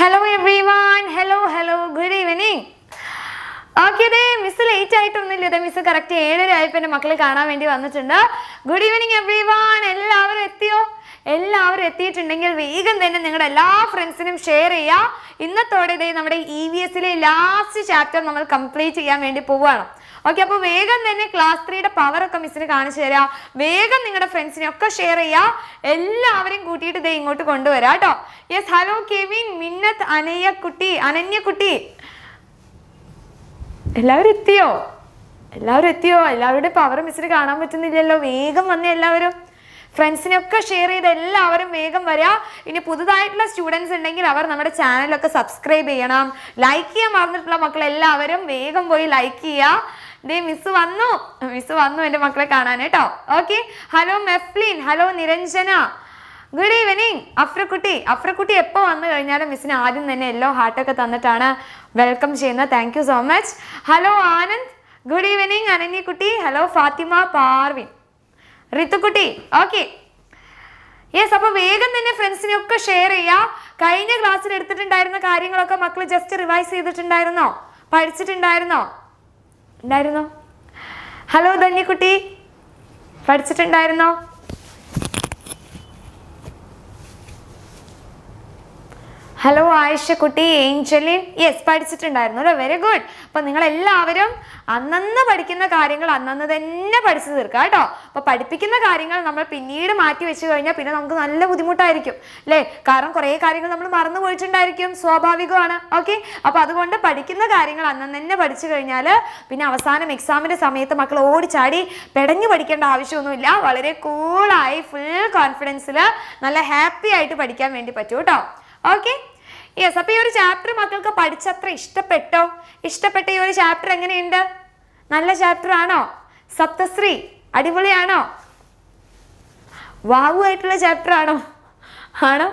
hello everyone hello hello good evening okay അതെ miss late ആയിട്ടൊന്നുമില്ല അതെ miss correct ഏഴര ആയപ്പോൾ എൻ്റെ മക്കളെ കാണാൻ വേണ്ടി വന്നിട്ടുണ്ട് ഗുഡ് ഈവനിങ് എവ്രി വൺ എല്ലാവരും എത്തിയോ എല്ലാവരും എത്തിയിട്ടുണ്ടെങ്കിൽ വേഗം തന്നെ നിങ്ങളുടെ എല്ലാ ഫ്രണ്ട്സിനും ഷെയർ ചെയ്യുക ഇന്നത്തോടെ ഇതേ നമ്മുടെ ഇ വി എസിലെ ലാസ്റ്റ് ചാപ്റ്റർ നമ്മൾ കംപ്ലീറ്റ് ചെയ്യാൻ വേണ്ടി പോവുകയാണ് ഓക്കെ അപ്പോൾ വേഗം തന്നെ ക്ലാസ് ത്രീയുടെ പവർ ഒക്കെ മിസ്സിന് കാണിച്ചു തരാം വേഗം നിങ്ങളുടെ ഫ്രണ്ട്സിനെ ഒക്കെ ഷെയർ ചെയ്യുക എല്ലാവരും കൂട്ടിയിട്ട് ഇതേ ഇങ്ങോട്ട് കൊണ്ടുവരാം കേട്ടോ yes hello Kevin Minnath Ananya അനന്യക്കുട്ടി എല്ലാവരും എത്തിയോ എല്ലാവരും എത്തിയോ എല്ലാവരുടെ പവർ മിസ്സിന് കാണാൻ പറ്റുന്നില്ലല്ലോ വേഗം വന്ന എല്ലാവരും ഫ്രണ്ട്സിനൊക്കെ ഷെയർ ചെയ്ത് എല്ലാവരും വേഗം വരിക ഇനി പുതുതായിട്ടുള്ള സ്റ്റുഡൻസ് ഉണ്ടെങ്കിൽ അവർ നമ്മുടെ ചാനലൊക്കെ സബ്സ്ക്രൈബ് ചെയ്യണം ലൈക്ക് ചെയ്യാൻ മറന്നിട്ടുള്ള എല്ലാവരും വേഗം പോയി ലൈക്ക് ചെയ്യുക ദേ മിസ് വന്നു മിസ് വന്നു എൻ്റെ മക്കളെ കാണാൻ കേട്ടോ okay hello Meflin hello Niranjana good evening അഫ്രക്കുട്ടി അഫ്രക്കുട്ടി എപ്പോൾ വന്നു കഴിഞ്ഞാലും മിസ്സിന് ആദ്യം തന്നെ എല്ലോ ഹാർട്ടൊക്കെ തന്നിട്ടാണ് വെൽക്കം ചെയ്യുന്നത് thank so much hello Anand good evening അനന്യക്കുട്ടി ഹലോ ഫാത്തിമ പാർവിൻ റിത്തുക്കുട്ടി ഓക്കെ യെസ് അപ്പോൾ വേഗം തന്നെ ഫ്രണ്ട്സിനെയൊക്കെ ഷെയർ ചെയ്യാം കഴിഞ്ഞ ക്ലാസ്സിൽ എടുത്തിട്ടുണ്ടായിരുന്ന കാര്യങ്ങളൊക്കെ മക്കൾ ജസ്റ്റ് റിവൈസ് ചെയ്തിട്ടുണ്ടായിരുന്നോ പഠിച്ചിട്ടുണ്ടായിരുന്നോ ഉണ്ടായിരുന്നോ ഹലോ ധന്യക്കുട്ടി പഠിച്ചിട്ടുണ്ടായിരുന്നോ ഹലോ ആയിഷക്കുട്ടി ഏഞ്ചലിൻ യെസ് പഠിച്ചിട്ടുണ്ടായിരുന്നു അല്ലേ വെരി ഗുഡ് അപ്പം നിങ്ങളെല്ലാവരും അന്നന്ന് പഠിക്കുന്ന കാര്യങ്ങൾ അന്നന്ന് തന്നെ പഠിച്ചു തീർക്കുക കേട്ടോ അപ്പോൾ പഠിപ്പിക്കുന്ന കാര്യങ്ങൾ നമ്മൾ പിന്നീട് മാറ്റി വെച്ച് കഴിഞ്ഞാൽ പിന്നെ നമുക്ക് നല്ല ബുദ്ധിമുട്ടായിരിക്കും അല്ലേ കാരണം കുറേ കാര്യങ്ങൾ നമ്മൾ മറന്നു പോയിട്ടുണ്ടായിരിക്കും സ്വാഭാവികമാണ് ഓക്കെ അപ്പോൾ അതുകൊണ്ട് പഠിക്കുന്ന കാര്യങ്ങൾ അന്നന്ന് തന്നെ പഠിച്ചു കഴിഞ്ഞാൽ പിന്നെ അവസാനം എക്സാമിൻ്റെ സമയത്ത് മക്കൾ ഓടിച്ചാടി പെടഞ്ഞു പഠിക്കേണ്ട ആവശ്യമൊന്നുമില്ല വളരെ കൂളായി ഫുൾ കോൺഫിഡൻസിൽ നല്ല ഹാപ്പി ആയിട്ട് പഠിക്കാൻ വേണ്ടി പറ്റൂ കേട്ടോ ഓക്കെ യെസ് അപ്പൊ ഈ ഒരു ചാപ്റ്റർ മക്കൾക്ക് പഠിച്ചത്ര ഇഷ്ടപ്പെട്ടോ ഇഷ്ടപ്പെട്ട ഈ ഒരു ചാപ്റ്റർ എങ്ങനെയുണ്ട് നല്ല ചാപ്റ്റർ ആണോ സപ്തശ്രീ അടിപൊളിയാണോ വാവു ആയിട്ടുള്ള ചാപ്റ്റർ ആണോ ആണോ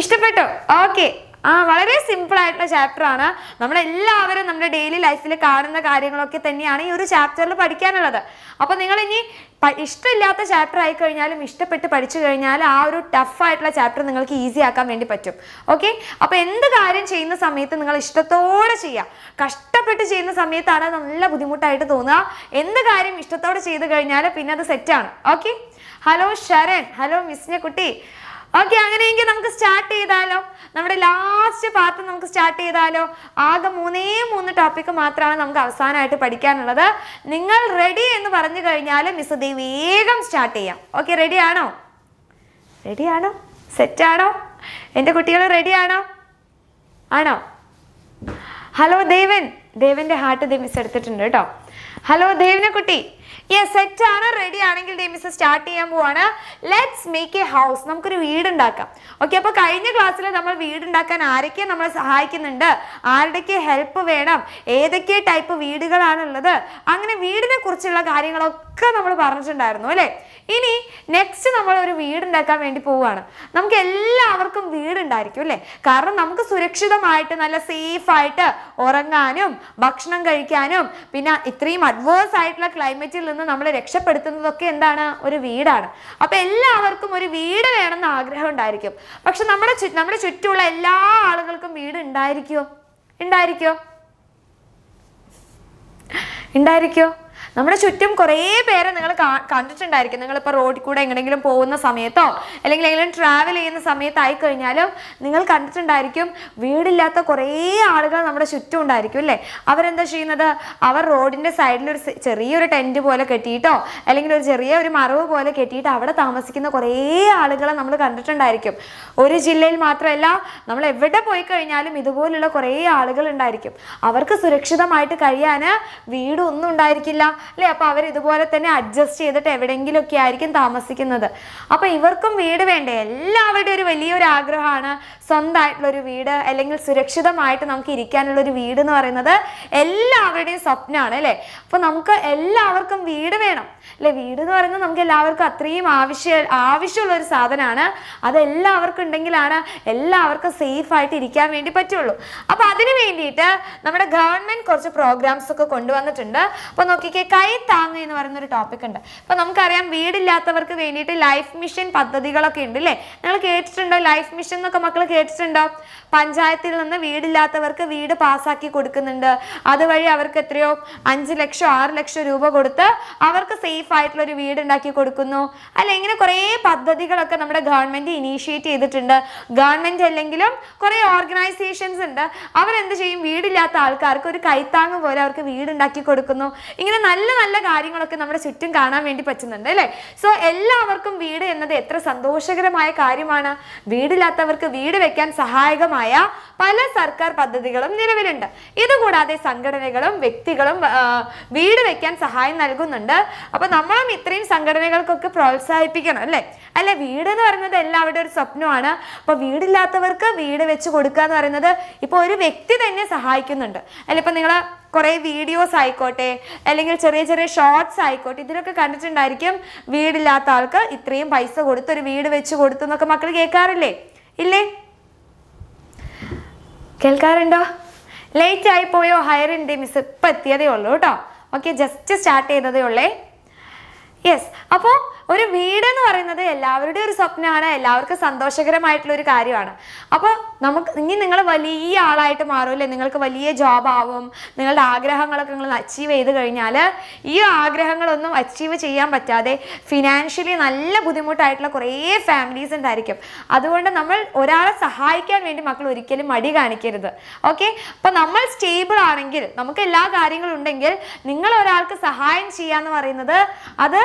ഇഷ്ടപ്പെട്ടോ ഓക്കെ ആ വളരെ സിമ്പിൾ ആയിട്ടുള്ള ചാപ്റ്റർ ആണ് നമ്മളെല്ലാവരും നമ്മുടെ ഡെയിലി ലൈഫിൽ കാണുന്ന കാര്യങ്ങളൊക്കെ തന്നെയാണ് ഈ ഒരു ചാപ്റ്ററിൽ പഠിക്കാനുള്ളത് അപ്പോൾ നിങ്ങൾ ഇനി ഇഷ്ടമില്ലാത്ത ചാപ്റ്റർ ആയി കഴിഞ്ഞാലും ഇഷ്ടപ്പെട്ട് പഠിച്ചു കഴിഞ്ഞാൽ ആ ഒരു ടഫ് ആയിട്ടുള്ള ചാപ്റ്റർ നിങ്ങൾക്ക് ഈസി ആക്കാൻ വേണ്ടി പറ്റും ഓക്കെ അപ്പോൾ എന്ത് കാര്യം ചെയ്യുന്ന സമയത്ത് നിങ്ങൾ ഇഷ്ടത്തോടെ ചെയ്യുക കഷ്ടപ്പെട്ട് ചെയ്യുന്ന സമയത്താണ് നല്ല ബുദ്ധിമുട്ടായിട്ട് തോന്നുക എന്ത് കാര്യം ഇഷ്ടത്തോടെ ചെയ്ത് കഴിഞ്ഞാൽ പിന്നെ അത് സെറ്റാണ് ഓക്കെ ഹലോ ശരൺ ഹലോ മിസ്സിനെ കുട്ടി ഓക്കെ അങ്ങനെയെങ്കിൽ നമുക്ക് സ്റ്റാർട്ട് ചെയ്താലോ നമ്മുടെ ലാസ്റ്റ് പാർട്ട് നമുക്ക് സ്റ്റാർട്ട് ചെയ്താലോ ആകെ മൂന്നേ മൂന്ന് ടോപ്പിക്ക് മാത്രമാണ് നമുക്ക് അവസാനമായിട്ട് പഠിക്കാനുള്ളത് നിങ്ങൾ റെഡി എന്ന് പറഞ്ഞു കഴിഞ്ഞാൽ മിസ് ദി വേഗം സ്റ്റാർട്ട് ചെയ്യാം ഓക്കെ റെഡിയാണോ റെഡിയാണോ ആണോ എൻ്റെ കുട്ടികൾ റെഡിയാണോ ആണോ ഹലോ ദേവൻ ദേവൻ്റെ ഹാർട്ട് ദേ മിസ് എടുത്തിട്ടുണ്ട് കേട്ടോ ഹലോ ദേവിനെ കുട്ടി സെറ്റ് ആണ് റെഡി ആണെങ്കിൽ ഡേമിസ് സ്റ്റാർട്ട് ചെയ്യാൻ പോവാണ് ലെറ്റ്സ് മേക്ക് എ ഹൗസ് നമുക്കൊരു വീടുണ്ടാക്കാം ഓക്കെ അപ്പോൾ കഴിഞ്ഞ ക്ലാസ്സിൽ നമ്മൾ വീടുണ്ടാക്കാൻ ആരൊക്കെ നമ്മളെ സഹായിക്കുന്നുണ്ട് ആരുടെയൊക്കെ ഹെൽപ്പ് വേണം ഏതൊക്കെ ടൈപ്പ് വീടുകളാണുള്ളത് അങ്ങനെ വീടിനെ കുറിച്ചുള്ള കാര്യങ്ങളൊക്കെ ഒക്കെ നമ്മൾ പറഞ്ഞിട്ടുണ്ടായിരുന്നു അല്ലേ ഇനി നെക്സ്റ്റ് നമ്മൾ ഒരു വീടുണ്ടാക്കാൻ വേണ്ടി പോവുകയാണ് നമുക്ക് എല്ലാവർക്കും വീടുണ്ടായിരിക്കും അല്ലേ കാരണം നമുക്ക് സുരക്ഷിതമായിട്ട് നല്ല സേഫായിട്ട് ഉറങ്ങാനും ഭക്ഷണം കഴിക്കാനും പിന്നെ ഇത്രയും അഡ്വേഴ്സ് ആയിട്ടുള്ള ക്ലൈമറ്റിൽ നിന്ന് നമ്മൾ രക്ഷപ്പെടുത്തുന്നതൊക്കെ എന്താണ് ഒരു വീടാണ് അപ്പം എല്ലാവർക്കും ഒരു വീട് വേണമെന്ന് ആഗ്രഹം ഉണ്ടായിരിക്കും പക്ഷെ നമ്മുടെ നമ്മുടെ ചുറ്റുമുള്ള എല്ലാ ആളുകൾക്കും വീട് ഉണ്ടായിരിക്കുമോ ഉണ്ടായിരിക്കോ ഉണ്ടായിരിക്കോ നമ്മുടെ ചുറ്റും കുറേ പേരെ നിങ്ങൾ കണ്ടിട്ടുണ്ടായിരിക്കും നിങ്ങളിപ്പോൾ റോഡിൽ കൂടെ എങ്ങനെയെങ്കിലും പോകുന്ന സമയത്തോ അല്ലെങ്കിൽ എങ്ങനെയും ട്രാവൽ ചെയ്യുന്ന സമയത്തായി കഴിഞ്ഞാലും നിങ്ങൾ കണ്ടിട്ടുണ്ടായിരിക്കും വീടില്ലാത്ത കുറേ ആളുകൾ നമ്മുടെ ചുറ്റും ഉണ്ടായിരിക്കും അല്ലേ അവരെന്താ ചെയ്യുന്നത് അവർ റോഡിൻ്റെ സൈഡിൽ ഒരു ചെറിയൊരു ടെൻറ്റ് പോലെ കെട്ടിയിട്ടോ അല്ലെങ്കിൽ ഒരു ചെറിയ ഒരു മറവ് പോലെ കെട്ടിയിട്ട് അവിടെ താമസിക്കുന്ന കുറേ ആളുകളെ നമ്മൾ കണ്ടിട്ടുണ്ടായിരിക്കും ഒരു ജില്ലയിൽ മാത്രമല്ല നമ്മൾ എവിടെ പോയി കഴിഞ്ഞാലും ഇതുപോലുള്ള കുറേ ആളുകൾ ഉണ്ടായിരിക്കും അവർക്ക് സുരക്ഷിതമായിട്ട് കഴിയാൻ വീടൊന്നും ഉണ്ടായിരിക്കില്ല അല്ലെ അപ്പോൾ അവർ ഇതുപോലെ തന്നെ അഡ്ജസ്റ്റ് ചെയ്തിട്ട് എവിടെയെങ്കിലുമൊക്കെ ആയിരിക്കും താമസിക്കുന്നത് അപ്പോൾ ഇവർക്കും വീട് വേണ്ടേ എല്ലാവരുടെയും ഒരു വലിയൊരു ആഗ്രഹമാണ് സ്വന്തമായിട്ടുള്ളൊരു വീട് അല്ലെങ്കിൽ സുരക്ഷിതമായിട്ട് നമുക്ക് ഇരിക്കാനുള്ളൊരു വീട് എന്ന് പറയുന്നത് എല്ലാവരുടെയും സ്വപ്നമാണ് അല്ലേ അപ്പോൾ നമുക്ക് എല്ലാവർക്കും വീട് വേണം അല്ലേ വീട് എന്ന് പറയുന്നത് നമുക്ക് എല്ലാവർക്കും അത്രയും ആവശ്യ ആവശ്യമുള്ള ഒരു സാധനമാണ് അത് എല്ലാവർക്കും ഉണ്ടെങ്കിലാണ് എല്ലാവർക്കും സേഫ് ആയിട്ട് ഇരിക്കാൻ വേണ്ടി പറ്റുള്ളൂ അപ്പോൾ അതിന് വേണ്ടിയിട്ട് നമ്മുടെ ഗവൺമെന്റ് കുറച്ച് പ്രോഗ്രാംസ് ഒക്കെ കൊണ്ടുവന്നിട്ടുണ്ട് അപ്പോൾ നോക്കിക്കേ കൈ താങ്ങ് എന്ന് പറയുന്ന ഒരു ടോപ്പിക് ഉണ്ട് അപ്പോൾ നമുക്കറിയാം വീടില്ലാത്തവർക്ക് വേണ്ടിയിട്ട് ലൈഫ് മിഷൻ പദ്ധതികളൊക്കെ ഉണ്ട് അല്ലേ നിങ്ങൾ കേട്ടിട്ടുണ്ടോ ലൈഫ് മിഷൻ എന്നൊക്കെ മക്കൾ കേട്ടിട്ടുണ്ടോ പഞ്ചായത്തിൽ നിന്ന് വീടില്ലാത്തവർക്ക് വീട് പാസ്സാക്കി കൊടുക്കുന്നുണ്ട് അതുവഴി അവർക്ക് എത്രയോ അഞ്ച് ലക്ഷം ആറ് ലക്ഷം രൂപ കൊടുത്ത് അവർക്ക് സേഫ് ആയിട്ടുള്ള ഒരു വീട് ഉണ്ടാക്കി കൊടുക്കുന്നു അല്ല ഇങ്ങനെ കുറേ പദ്ധതികളൊക്കെ നമ്മുടെ ഗവൺമെന്റ് ഇനീഷ്യേറ്റ് ചെയ്തിട്ടുണ്ട് ഗവൺമെന്റ് അല്ലെങ്കിലും കുറേ ഓർഗനൈസേഷൻസ് ഉണ്ട് അവരെന്ത് ചെയ്യും വീടില്ലാത്ത ആൾക്കാർക്ക് ഒരു കൈത്താങ് പോലെ അവർക്ക് വീടുണ്ടാക്കി കൊടുക്കുന്നു ഇങ്ങനെ നല്ല നല്ല കാര്യങ്ങളൊക്കെ നമ്മുടെ ചുറ്റും കാണാൻ വേണ്ടി പറ്റുന്നുണ്ട് അല്ലേ സോ എല്ലാവർക്കും വീട് എന്നത് എത്ര സന്തോഷകരമായ കാര്യമാണ് വീടില്ലാത്തവർക്ക് വീട് വെക്കാൻ സഹായകമായ പല സർക്കാർ പദ്ധതികളും നിലവിലുണ്ട് ഇതുകൂടാതെ സംഘടനകളും വ്യക്തികളും വീട് വെക്കാൻ സഹായം നൽകുന്നുണ്ട് അപ്പൊ നമ്മളും ഇത്രയും സംഘടനകൾക്കൊക്കെ പ്രോത്സാഹിപ്പിക്കണം അല്ലേ അല്ലെ വീട് എന്ന് പറയുന്നത് എല്ലാവരുടെ ഒരു സ്വപ്നമാണ് അപ്പൊ വീടില്ലാത്തവർക്ക് വീട് വെച്ച് കൊടുക്കുക എന്ന് പറയുന്നത് ഇപ്പൊ ഒരു വ്യക്തി തന്നെ സഹായിക്കുന്നുണ്ട് അല്ല ഇപ്പൊ നിങ്ങൾ കുറേ വീഡിയോസ് ആയിക്കോട്ടെ അല്ലെങ്കിൽ ചെറിയ ചെറിയ ഷോർട്സ് ആയിക്കോട്ടെ ഇതിലൊക്കെ കണ്ടിട്ടുണ്ടായിരിക്കും വീടില്ലാത്ത ആൾക്ക് ഇത്രയും പൈസ കൊടുത്ത് ഒരു വീട് വെച്ച് കൊടുത്തു എന്നൊക്കെ മക്കൾ കേൾക്കാറില്ലേ ഇല്ലേ കേൾക്കാറുണ്ടോ ലേറ്റ് ആയി പോയോ ഹയർ ഇൻഡി മിസ് ഇപ്പൊ എത്തിയതേ ഉള്ളൂ കേട്ടോ ഓക്കെ ജസ്റ്റ് സ്റ്റാർട്ട് ചെയ്തതേ ഉള്ളേ യെസ് അപ്പോൾ ഒരു വീട് എന്ന് പറയുന്നത് എല്ലാവരുടെയും ഒരു സ്വപ്നമാണ് എല്ലാവർക്കും സന്തോഷകരമായിട്ടുള്ള ഒരു കാര്യമാണ് അപ്പോൾ നമുക്ക് ഇനി നിങ്ങൾ വലിയ ആളായിട്ട് മാറുമല്ലേ നിങ്ങൾക്ക് വലിയ ജോബ് ആവും നിങ്ങളുടെ ആഗ്രഹങ്ങളൊക്കെ നിങ്ങൾ അച്ചീവ് ചെയ്ത് കഴിഞ്ഞാൽ ഈ ആഗ്രഹങ്ങളൊന്നും അച്ചീവ് ചെയ്യാൻ പറ്റാതെ ഫിനാൻഷ്യലി നല്ല ബുദ്ധിമുട്ടായിട്ടുള്ള കുറേ ഫാമിലീസ് ഉണ്ടായിരിക്കും അതുകൊണ്ട് നമ്മൾ ഒരാളെ സഹായിക്കാൻ വേണ്ടി മക്കൾ ഒരിക്കലും മടി കാണിക്കരുത് ഓക്കെ അപ്പോൾ നമ്മൾ സ്റ്റേബിൾ ആണെങ്കിൽ നമുക്ക് എല്ലാ കാര്യങ്ങളും ഉണ്ടെങ്കിൽ നിങ്ങൾ ഒരാൾക്ക് സഹായം ചെയ്യാന്ന് എന്ന് പറയുന്നത് അത്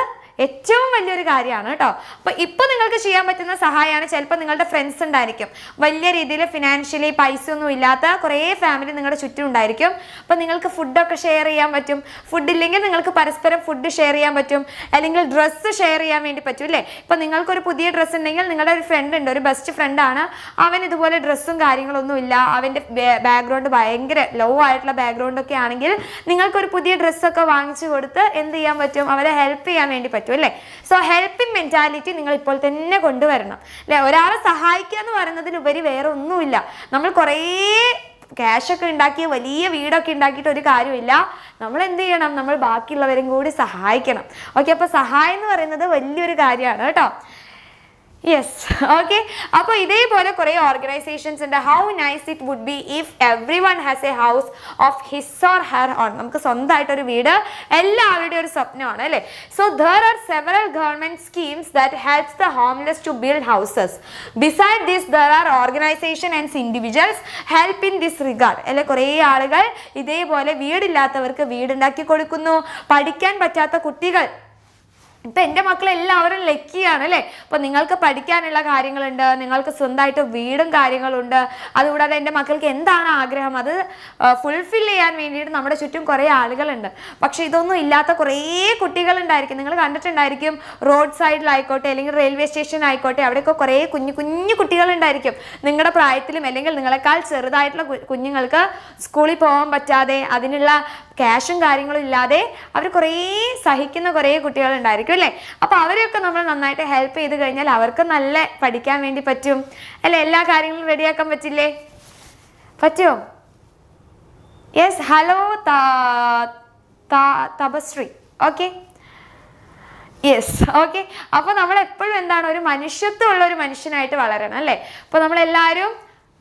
ഏറ്റവും വലിയൊരു കാര്യമാണ് കേട്ടോ അപ്പോൾ ഇപ്പോൾ നിങ്ങൾക്ക് ചെയ്യാൻ പറ്റുന്ന സഹായമാണ് ചിലപ്പോൾ നിങ്ങളുടെ ഫ്രണ്ട്സ് ഉണ്ടായിരിക്കും വലിയ രീതിയിൽ ഫിനാൻഷ്യലി പൈസ ഒന്നും ഇല്ലാത്ത കുറേ ഫാമിലി നിങ്ങളുടെ ചുറ്റും ഉണ്ടായിരിക്കും അപ്പോൾ നിങ്ങൾക്ക് ഫുഡൊക്കെ ഷെയർ ചെയ്യാൻ പറ്റും ഫുഡ് ഇല്ലെങ്കിൽ നിങ്ങൾക്ക് പരസ്പരം ഫുഡ് ഷെയർ ചെയ്യാൻ പറ്റും അല്ലെങ്കിൽ ഡ്രസ്സ് ഷെയർ ചെയ്യാൻ വേണ്ടി പറ്റും അല്ലേ നിങ്ങൾക്ക് ഒരു പുതിയ ഡ്രസ്സ് ഉണ്ടെങ്കിൽ നിങ്ങളുടെ ഒരു ഫ്രണ്ട് ഉണ്ട് ഒരു ബെസ്റ്റ് ഫ്രണ്ടാണ് അവൻ ഇതുപോലെ ഡ്രസ്സും കാര്യങ്ങളൊന്നും ഇല്ല അവൻ്റെ ബാക്ക്ഗ്രൗണ്ട് ഭയങ്കര ലോ ആയിട്ടുള്ള ബാക്ക്ഗ്രൗണ്ട് ഒക്കെ ആണെങ്കിൽ നിങ്ങൾക്കൊരു പുതിയ ഡ്രസ്സൊക്കെ വാങ്ങിച്ചു കൊടുത്ത് എന്ത് ചെയ്യാൻ പറ്റും അവരെ ഹെൽപ്പ് ചെയ്യാൻ വേണ്ടി പറ്റും പറ്റും അല്ലേ സോ ഹെൽപ്പിംഗ് മെൻറ്റാലിറ്റി നിങ്ങൾ ഇപ്പോൾ തന്നെ കൊണ്ടുവരണം അല്ലെ ഒരാളെ സഹായിക്കുക എന്ന് പറയുന്നതിലുപരി വേറെ ഒന്നുമില്ല നമ്മൾ കുറേ ക്യാഷൊക്കെ ഉണ്ടാക്കി വലിയ വീടൊക്കെ ഉണ്ടാക്കിയിട്ട് ഒരു കാര്യമില്ല നമ്മൾ എന്ത് ചെയ്യണം നമ്മൾ ബാക്കിയുള്ളവരും കൂടി സഹായിക്കണം ഓക്കെ അപ്പോൾ സഹായം എന്ന് പറയുന്നത് വലിയൊരു കാര്യമാണ് കേട്ടോ യെസ് ഓക്കെ അപ്പോൾ ഇതേപോലെ കുറേ ഓർഗനൈസേഷൻസ് ഉണ്ട് how nice it would be if everyone has a house of his or her own നമുക്ക് സ്വന്തമായിട്ടൊരു വീട് എല്ലാവരുടെയും ഒരു സ്വപ്നമാണ് അല്ലേ so there are several government schemes that helps the homeless to build houses beside this there are organisation and individuals help in this regard അല്ലെ കുറേ ആളുകൾ ഇതേപോലെ വീടില്ലാത്തവർക്ക് വീടുണ്ടാക്കി കൊടുക്കുന്നു പഠിക്കാൻ പറ്റാത്ത കുട്ടികൾ ഇപ്പം എൻ്റെ മക്കളെല്ലാവരും ലക്കിയാണ് അല്ലേ അപ്പം നിങ്ങൾക്ക് പഠിക്കാനുള്ള കാര്യങ്ങളുണ്ട് നിങ്ങൾക്ക് സ്വന്തമായിട്ട് വീടും കാര്യങ്ങളുണ്ട് അതുകൂടാതെ എൻ്റെ മക്കൾക്ക് എന്താണ് ആഗ്രഹം അത് ഫുൾഫിൽ ചെയ്യാൻ വേണ്ടിയിട്ട് നമ്മുടെ ചുറ്റും കുറേ ആളുകളുണ്ട് പക്ഷേ ഇതൊന്നും ഇല്ലാത്ത കുറേ കുട്ടികളുണ്ടായിരിക്കും നിങ്ങൾ കണ്ടിട്ടുണ്ടായിരിക്കും റോഡ് സൈഡിലായിക്കോട്ടെ അല്ലെങ്കിൽ റെയിൽവേ സ്റ്റേഷൻ ആയിക്കോട്ടെ അവിടെയൊക്കെ കുറേ കുഞ്ഞു കുഞ്ഞു കുട്ടികളുണ്ടായിരിക്കും നിങ്ങളുടെ പ്രായത്തിലും അല്ലെങ്കിൽ നിങ്ങളെക്കാൾ ചെറുതായിട്ടുള്ള കുഞ്ഞുങ്ങൾക്ക് സ്കൂളിൽ പോകാൻ പറ്റാതെ അതിനുള്ള ക്യാഷും കാര്യങ്ങളും ഇല്ലാതെ അവർ കുറേ സഹിക്കുന്ന കുറേ കുട്ടികളുണ്ടായിരിക്കും അല്ലേ അപ്പോൾ അവരെയൊക്കെ നമ്മൾ നന്നായിട്ട് ഹെൽപ്പ് ചെയ്ത് കഴിഞ്ഞാൽ അവർക്ക് നല്ല പഠിക്കാൻ വേണ്ടി പറ്റും അല്ലെ എല്ലാ കാര്യങ്ങളും റെഡിയാക്കാൻ പറ്റില്ലേ പറ്റുമോ yes hello Tapashree okay yes okay അപ്പോൾ നമ്മൾ എപ്പോഴും എന്താണ് ഒരു മനുഷ്യത്വമുള്ള ഒരു മനുഷ്യനായിട്ട് വളരണം അല്ലേ അപ്പോൾ നമ്മളെല്ലാവരും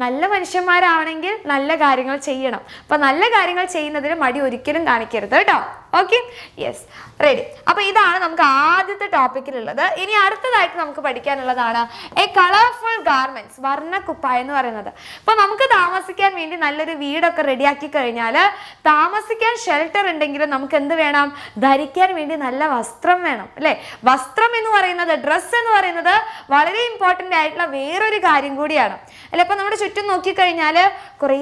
നല്ല മനുഷ്യന്മാരാണെങ്കിൽ നല്ല കാര്യങ്ങൾ ചെയ്യണം അപ്പൊ നല്ല കാര്യങ്ങൾ ചെയ്യുന്നതിന് മടി ഒരിക്കലും കാണിക്കരുത് കേട്ടോ ഓക്കെ യെസ് റെഡി അപ്പൊ ഇതാണ് നമുക്ക് ആദ്യത്തെ ടോപ്പിക്കിലുള്ളത് ഇനി അടുത്തതായിട്ട് നമുക്ക് പഠിക്കാനുള്ളതാണ് എ കളർഫുൾ ഗാർമെന്റ്സ് വർണ്ണ കുപ്പായ എന്ന് പറയുന്നത് അപ്പൊ നമുക്ക് താമസിക്കാൻ വേണ്ടി നല്ലൊരു വീടൊക്കെ റെഡിയാക്കി കഴിഞ്ഞാൽ താമസിക്കാൻ ഷെൽട്ടർ ഉണ്ടെങ്കിലും നമുക്ക് എന്ത് വേണം ധരിക്കാൻ വേണ്ടി നല്ല വസ്ത്രം വേണം അല്ലേ വസ്ത്രം എന്ന് പറയുന്നത് ഡ്രസ്സ് എന്ന് പറയുന്നത് വളരെ ഇമ്പോർട്ടൻ്റ് ആയിട്ടുള്ള വേറൊരു കാര്യം കൂടിയാണ് അല്ലെ അപ്പൊ നമ്മുടെ ചുറ്റും നോക്കിക്കഴിഞ്ഞാൽ കുറേ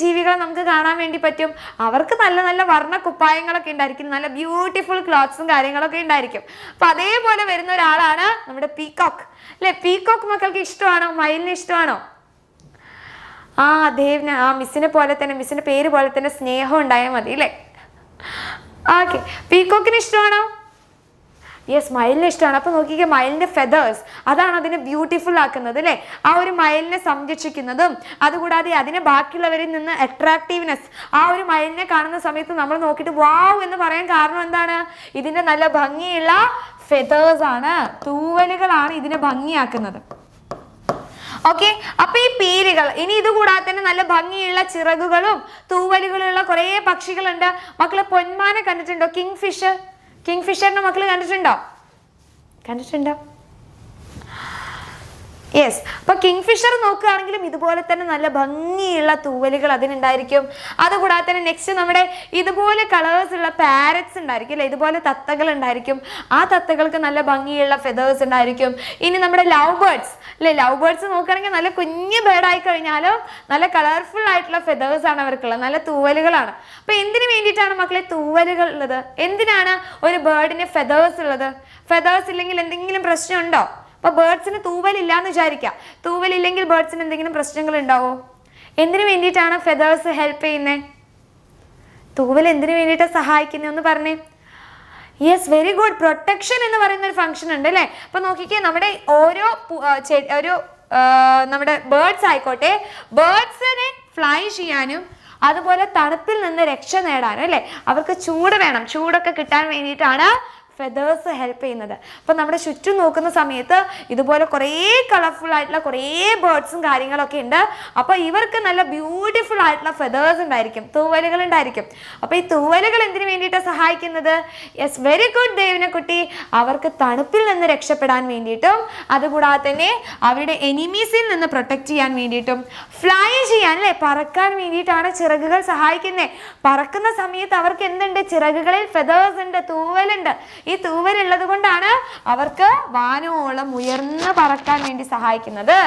ജീവികളെ നമുക്ക് കാണാൻ വേണ്ടി പറ്റും അവർക്ക് നല്ല നല്ല വർണ്ണ കുപ്പായങ്ങളൊക്കെ ഉണ്ടായിരിക്കും നല്ല ബ്യൂട്ടിഫുൾ ക്ലോത്ത്സും കാര്യങ്ങളൊക്കെ ഉണ്ടായിരിക്കും അപ്പൊ അതേപോലെ വരുന്ന ഒരാളാണ് നമ്മുടെ പീകോക്ക് അല്ലെ പീകോക്ക് മക്കൾക്ക് ഇഷ്ടമാണോ മയിലിന് ഇഷ്ടമാണോ ആ ദേവിന് ആ മിസ്സിനെ പോലെ തന്നെ മിസ്സിന്റെ പേര് പോലെ തന്നെ സ്നേഹം ഉണ്ടായാൽ മതി അല്ലെ ഓക്കെ പീകോക്കിന് ഇഷ്ടമാണോ യെസ് മയിലിനെ ഇഷ്ടമാണ് അപ്പോൾ നോക്കിക്കേ മയിലിൻ്റെ ഫെദേഴ്സ് അതാണ് അതിനെ ബ്യൂട്ടിഫുൾ ആക്കുന്നത് അല്ലേ ആ ഒരു മയിലിനെ സംരക്ഷിക്കുന്നതും അതുകൂടാതെ അതിനെ ബാക്കിയുള്ളവരിൽ നിന്ന് അട്രാക്റ്റീവ്നെസ് ആ ഒരു മയിലിനെ കാണുന്ന സമയത്ത് നമ്മൾ നോക്കിയിട്ട് വാവ് എന്ന് പറയാൻ കാരണം എന്താണ് ഇതിന്റെ നല്ല ഭംഗിയുള്ള ഫെദേഴ്സ് ആണ് തൂവലുകളാണ് ഇതിനെ ഭംഗിയാക്കുന്നത് ഓക്കെ അപ്പൊ ഈ പീരുകൾ ഇനി ഇതുകൂടാതെ തന്നെ നല്ല ഭംഗിയുള്ള ചിറകുകളും തൂവലുകളുള്ള കുറെ പക്ഷികളുണ്ട് മക്കളെ പൊന്മാനെ കണ്ടിട്ടുണ്ടോ കിങ് ഫിഷ് കിങ് ഫിഷറിന്റെ മക്കൾ കണ്ടിട്ടുണ്ടോ കണ്ടിട്ടുണ്ടോ യെസ് അപ്പോൾ കിങ് ഫിഷർ നോക്കുകയാണെങ്കിലും ഇതുപോലെ തന്നെ നല്ല ഭംഗിയുള്ള തൂവലുകൾ അതിനുണ്ടായിരിക്കും അതുകൂടാതെ തന്നെ നെക്സ്റ്റ് നമ്മുടെ ഇതുപോലെ കളേഴ്സ് ഉള്ള പാരറ്റ്സ് ഉണ്ടായിരിക്കും അല്ലെ ഇതുപോലെ തത്തകൾ ഉണ്ടായിരിക്കും ആ തത്തകൾക്ക് നല്ല ഭംഗിയുള്ള ഫെതേഴ്സ് ഉണ്ടായിരിക്കും ഇനി നമ്മുടെ ലവ് ബേർഡ്സ് അല്ലെ ലവ് ബേർഡ്സ് നോക്കുകയാണെങ്കിൽ നല്ല കുഞ്ഞു ബേർഡായി കഴിഞ്ഞാലും നല്ല കളർഫുൾ ആയിട്ടുള്ള ഫെദേഴ്സ് ആണ് അവർക്കുള്ളത് നല്ല തൂവലുകളാണ് അപ്പൊ എന്തിനു വേണ്ടിയിട്ടാണ് മക്കളെ തൂവലുകൾ ഉള്ളത് എന്തിനാണ് ഒരു ബേർഡിന് ഫെദേഴ്സ് ഉള്ളത് ഫെദേഴ്സ് ഇല്ലെങ്കിൽ എന്തെങ്കിലും പ്രശ്നമുണ്ടോ അപ്പോൾ ബേർഡ്സിന് തൂവലില്ല എന്ന് വിചാരിക്കുക തൂവലില്ലെങ്കിൽ ബേർഡ്സിന് എന്തെങ്കിലും പ്രശ്നങ്ങൾ ഉണ്ടാവോ എന്തിനു വേണ്ടിയിട്ടാണ് ഫെദേഴ്സ് ഹെൽപ്പ് ചെയ്യുന്നത് തൂവൽ എന്തിനു വേണ്ടിയിട്ടാണ് സഹായിക്കുന്നത് എന്ന് പറഞ്ഞേ യെസ് വെരി ഗുഡ് പ്രൊട്ടക്ഷൻ എന്ന് പറയുന്ന ഒരു ഫംഗ്ഷൻ ഉണ്ട് അല്ലേ അപ്പൊ നോക്കിക്കേ നമ്മുടെ ഓരോ ഒരു നമ്മുടെ ബേർഡ്സ് ആയിക്കോട്ടെ ബേർഡ്സിനെ ഫ്ലൈ ചെയ്യാനും അതുപോലെ തണുപ്പിൽ നിന്ന് രക്ഷ നേടാനും അല്ലേ അവർക്ക് ചൂട് വേണം ചൂടൊക്കെ കിട്ടാൻ വേണ്ടിയിട്ടാണ് ഫെദേഴ്സ് ഹെൽപ്പ് ചെയ്യുന്നത് അപ്പോൾ നമ്മുടെ ചുറ്റും നോക്കുന്ന സമയത്ത് ഇതുപോലെ കുറേ കളർഫുൾ ആയിട്ടുള്ള കുറേ ബേർഡ്സും കാര്യങ്ങളൊക്കെ ഉണ്ട് അപ്പോൾ ഇവർക്ക് നല്ല ബ്യൂട്ടിഫുൾ ആയിട്ടുള്ള ഫെദേഴ്സ് ഉണ്ടായിരിക്കും തൂവലുകൾ ഉണ്ടായിരിക്കും അപ്പോൾ ഈ തൂവലുകൾ എന്തിനു വേണ്ടിയിട്ടാണ് സഹായിക്കുന്നത് യെസ് വെരി ഗുഡ് ദേവിനെ കുട്ടി അവർക്ക് തണുപ്പിൽ നിന്ന് രക്ഷപ്പെടാൻ വേണ്ടിയിട്ടും അതുകൂടാതെ തന്നെ അവരുടെ എനിമീസിൽ നിന്ന് പ്രൊട്ടക്റ്റ് ചെയ്യാൻ വേണ്ടിയിട്ടും ഫ്ലൈ ചെയ്യാൻ അല്ലേ പറക്കാൻ വേണ്ടിയിട്ടാണ് ചിറകുകൾ സഹായിക്കുന്നത് പറക്കുന്ന സമയത്ത് അവർക്ക് എന്തുണ്ട് ചിറകുകളിൽ ഫെദേഴ്സ് ഉണ്ട് തൂവലുണ്ട് ഈ തൂവലുള്ളത് കൊണ്ടാണ് അവർക്ക് വാനോളം ഉയർന്ന് പറക്കാൻ വേണ്ടി സഹായിക്കുന്നത്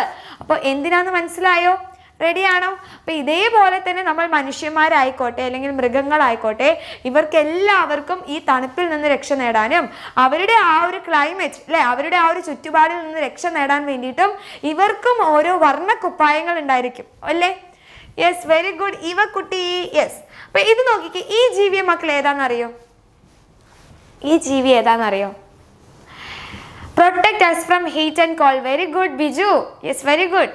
അപ്പോൾ എന്തിനാന്ന് മനസ്സിലായോ റെഡിയാണോ അപ്പം ഇതേപോലെ തന്നെ നമ്മൾ മനുഷ്യന്മാരായിക്കോട്ടെ അല്ലെങ്കിൽ മൃഗങ്ങളായിക്കോട്ടെ ഇവർക്കെല്ലാവർക്കും ഈ തണുപ്പിൽ നിന്ന് രക്ഷ നേടാനും അവരുടെ ആ ഒരു ക്ലൈമറ്റ് അല്ലെ അവരുടെ ആ ഒരു ചുറ്റുപാടിൽ നിന്ന് രക്ഷ നേടാൻ വേണ്ടിയിട്ടും ഇവർക്കും ഓരോ വർണ്ണക്കുപ്പായങ്ങൾ ഉണ്ടായിരിക്കും അല്ലേ യെസ് വെരി ഗുഡ് ഇവ കുട്ടി യെസ് അപ്പം ഇത് നോക്കിക്കേ ഈ ജീവിയ മക്കൾ ഏതാണെന്നറിയോ ഈ ജീവി ഏതാണെന്നറിയോ protect us from heat and cold very good Biju yes very good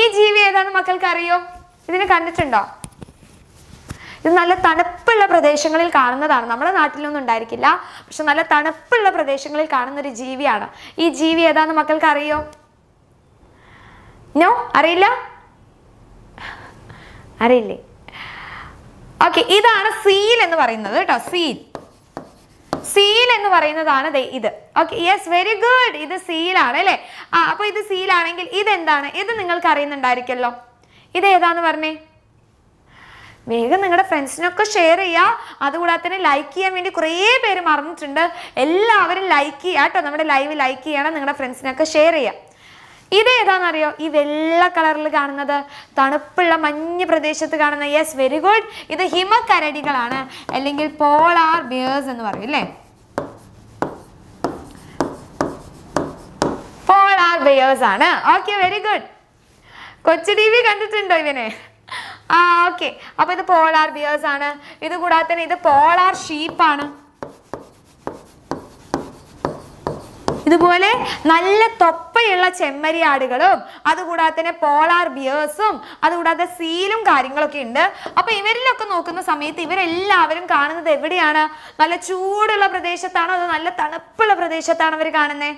ഈ ജീവി ഏതാണെന്ന് മക്കൾക്ക് അറിയോ ഇതിനെ കണ്ടിട്ടുണ്ടോ ഇത് നല്ല തണുപ്പുള്ള പ്രദേശങ്ങളിൽ കാണുന്നതാണ് നമ്മുടെ നാട്ടിലൊന്നും ഉണ്ടായിരിക്കില്ല പക്ഷെ നല്ല തണുപ്പുള്ള പ്രദേശങ്ങളിൽ കാണുന്ന ഒരു ജീവിയാണ് ഈ ജീവി ഏതാണെന്ന് മക്കൾക്ക് അറിയോ നോ അറിയില്ല അറിയില്ലേ ഓക്കെ ഇതാണ് സീൽ എന്ന് പറയുന്നത് കേട്ടോ സീൽ സീൽ എന്ന് പറയുന്നതാണ് ഇത് ഓക്കെ യെസ് വെരി ഗുഡ് ഇത് സീലാണ് അല്ലേ ആ അപ്പോൾ ഇത് സീലാണെങ്കിൽ എന്താണ് ഇത് നിങ്ങൾക്ക് അറിയുന്നുണ്ടായിരിക്കല്ലോ ഇത് ഏതാന്ന് പറഞ്ഞേ വേഗം നിങ്ങളുടെ ഫ്രണ്ട്സിനൊക്കെ ഷെയർ ചെയ്യുക അതുകൂടാതെ തന്നെ ലൈക്ക് ചെയ്യാൻ വേണ്ടി കുറേ പേര് മറന്നിട്ടുണ്ട് എല്ലാവരും ലൈക്ക് ചെയ്യാം കേട്ടോ നമ്മുടെ ലൈവ് ലൈക്ക് ചെയ്യണം നിങ്ങളുടെ ഫ്രണ്ട്സിനൊക്കെ ഷെയർ ചെയ്യാം ഇത് ഏതാണെന്നറിയോ ഈ വെള്ള കളറിൽ കാണുന്നത് തണുപ്പുള്ള മഞ്ഞ പ്രദേശത്ത് കാണുന്ന യെസ് വെരി ഗുഡ് ഇത് ഹിമക്കരടികളാണ് അല്ലെങ്കിൽ പോളാർ ബിയേഴ്സ് എന്ന് പറയും അല്ലേ പോളാർ ബിയേഴ്സ് ആണ് ഓക്കെ വെരി ഗുഡ് കൊച്ചു ടി വി കണ്ടിട്ടുണ്ടോ ഇവനെ ആ ഓക്കെ അപ്പൊ ഇത് പോളാർ ബിയേഴ്സ് ആണ് ഇത് കൂടാതെ തന്നെ ഇത് പോളാർ ഷീപ്പാണ് ഇതുപോലെ നല്ല തൊപ്പയുള്ള ചെമ്മരിയാടുകളും അതുകൂടാതെ തന്നെ പോളാർ ബിയേഴ്സും അതുകൂടാതെ സീലും കാര്യങ്ങളൊക്കെ ഉണ്ട് അപ്പൊ ഇവരിലൊക്കെ നോക്കുന്ന സമയത്ത് ഇവരെല്ലാവരും കാണുന്നത് എവിടെയാണ് നല്ല ചൂടുള്ള പ്രദേശത്താണോ അതോ നല്ല തണുപ്പുള്ള പ്രദേശത്താണോ അവർ കാണുന്നത്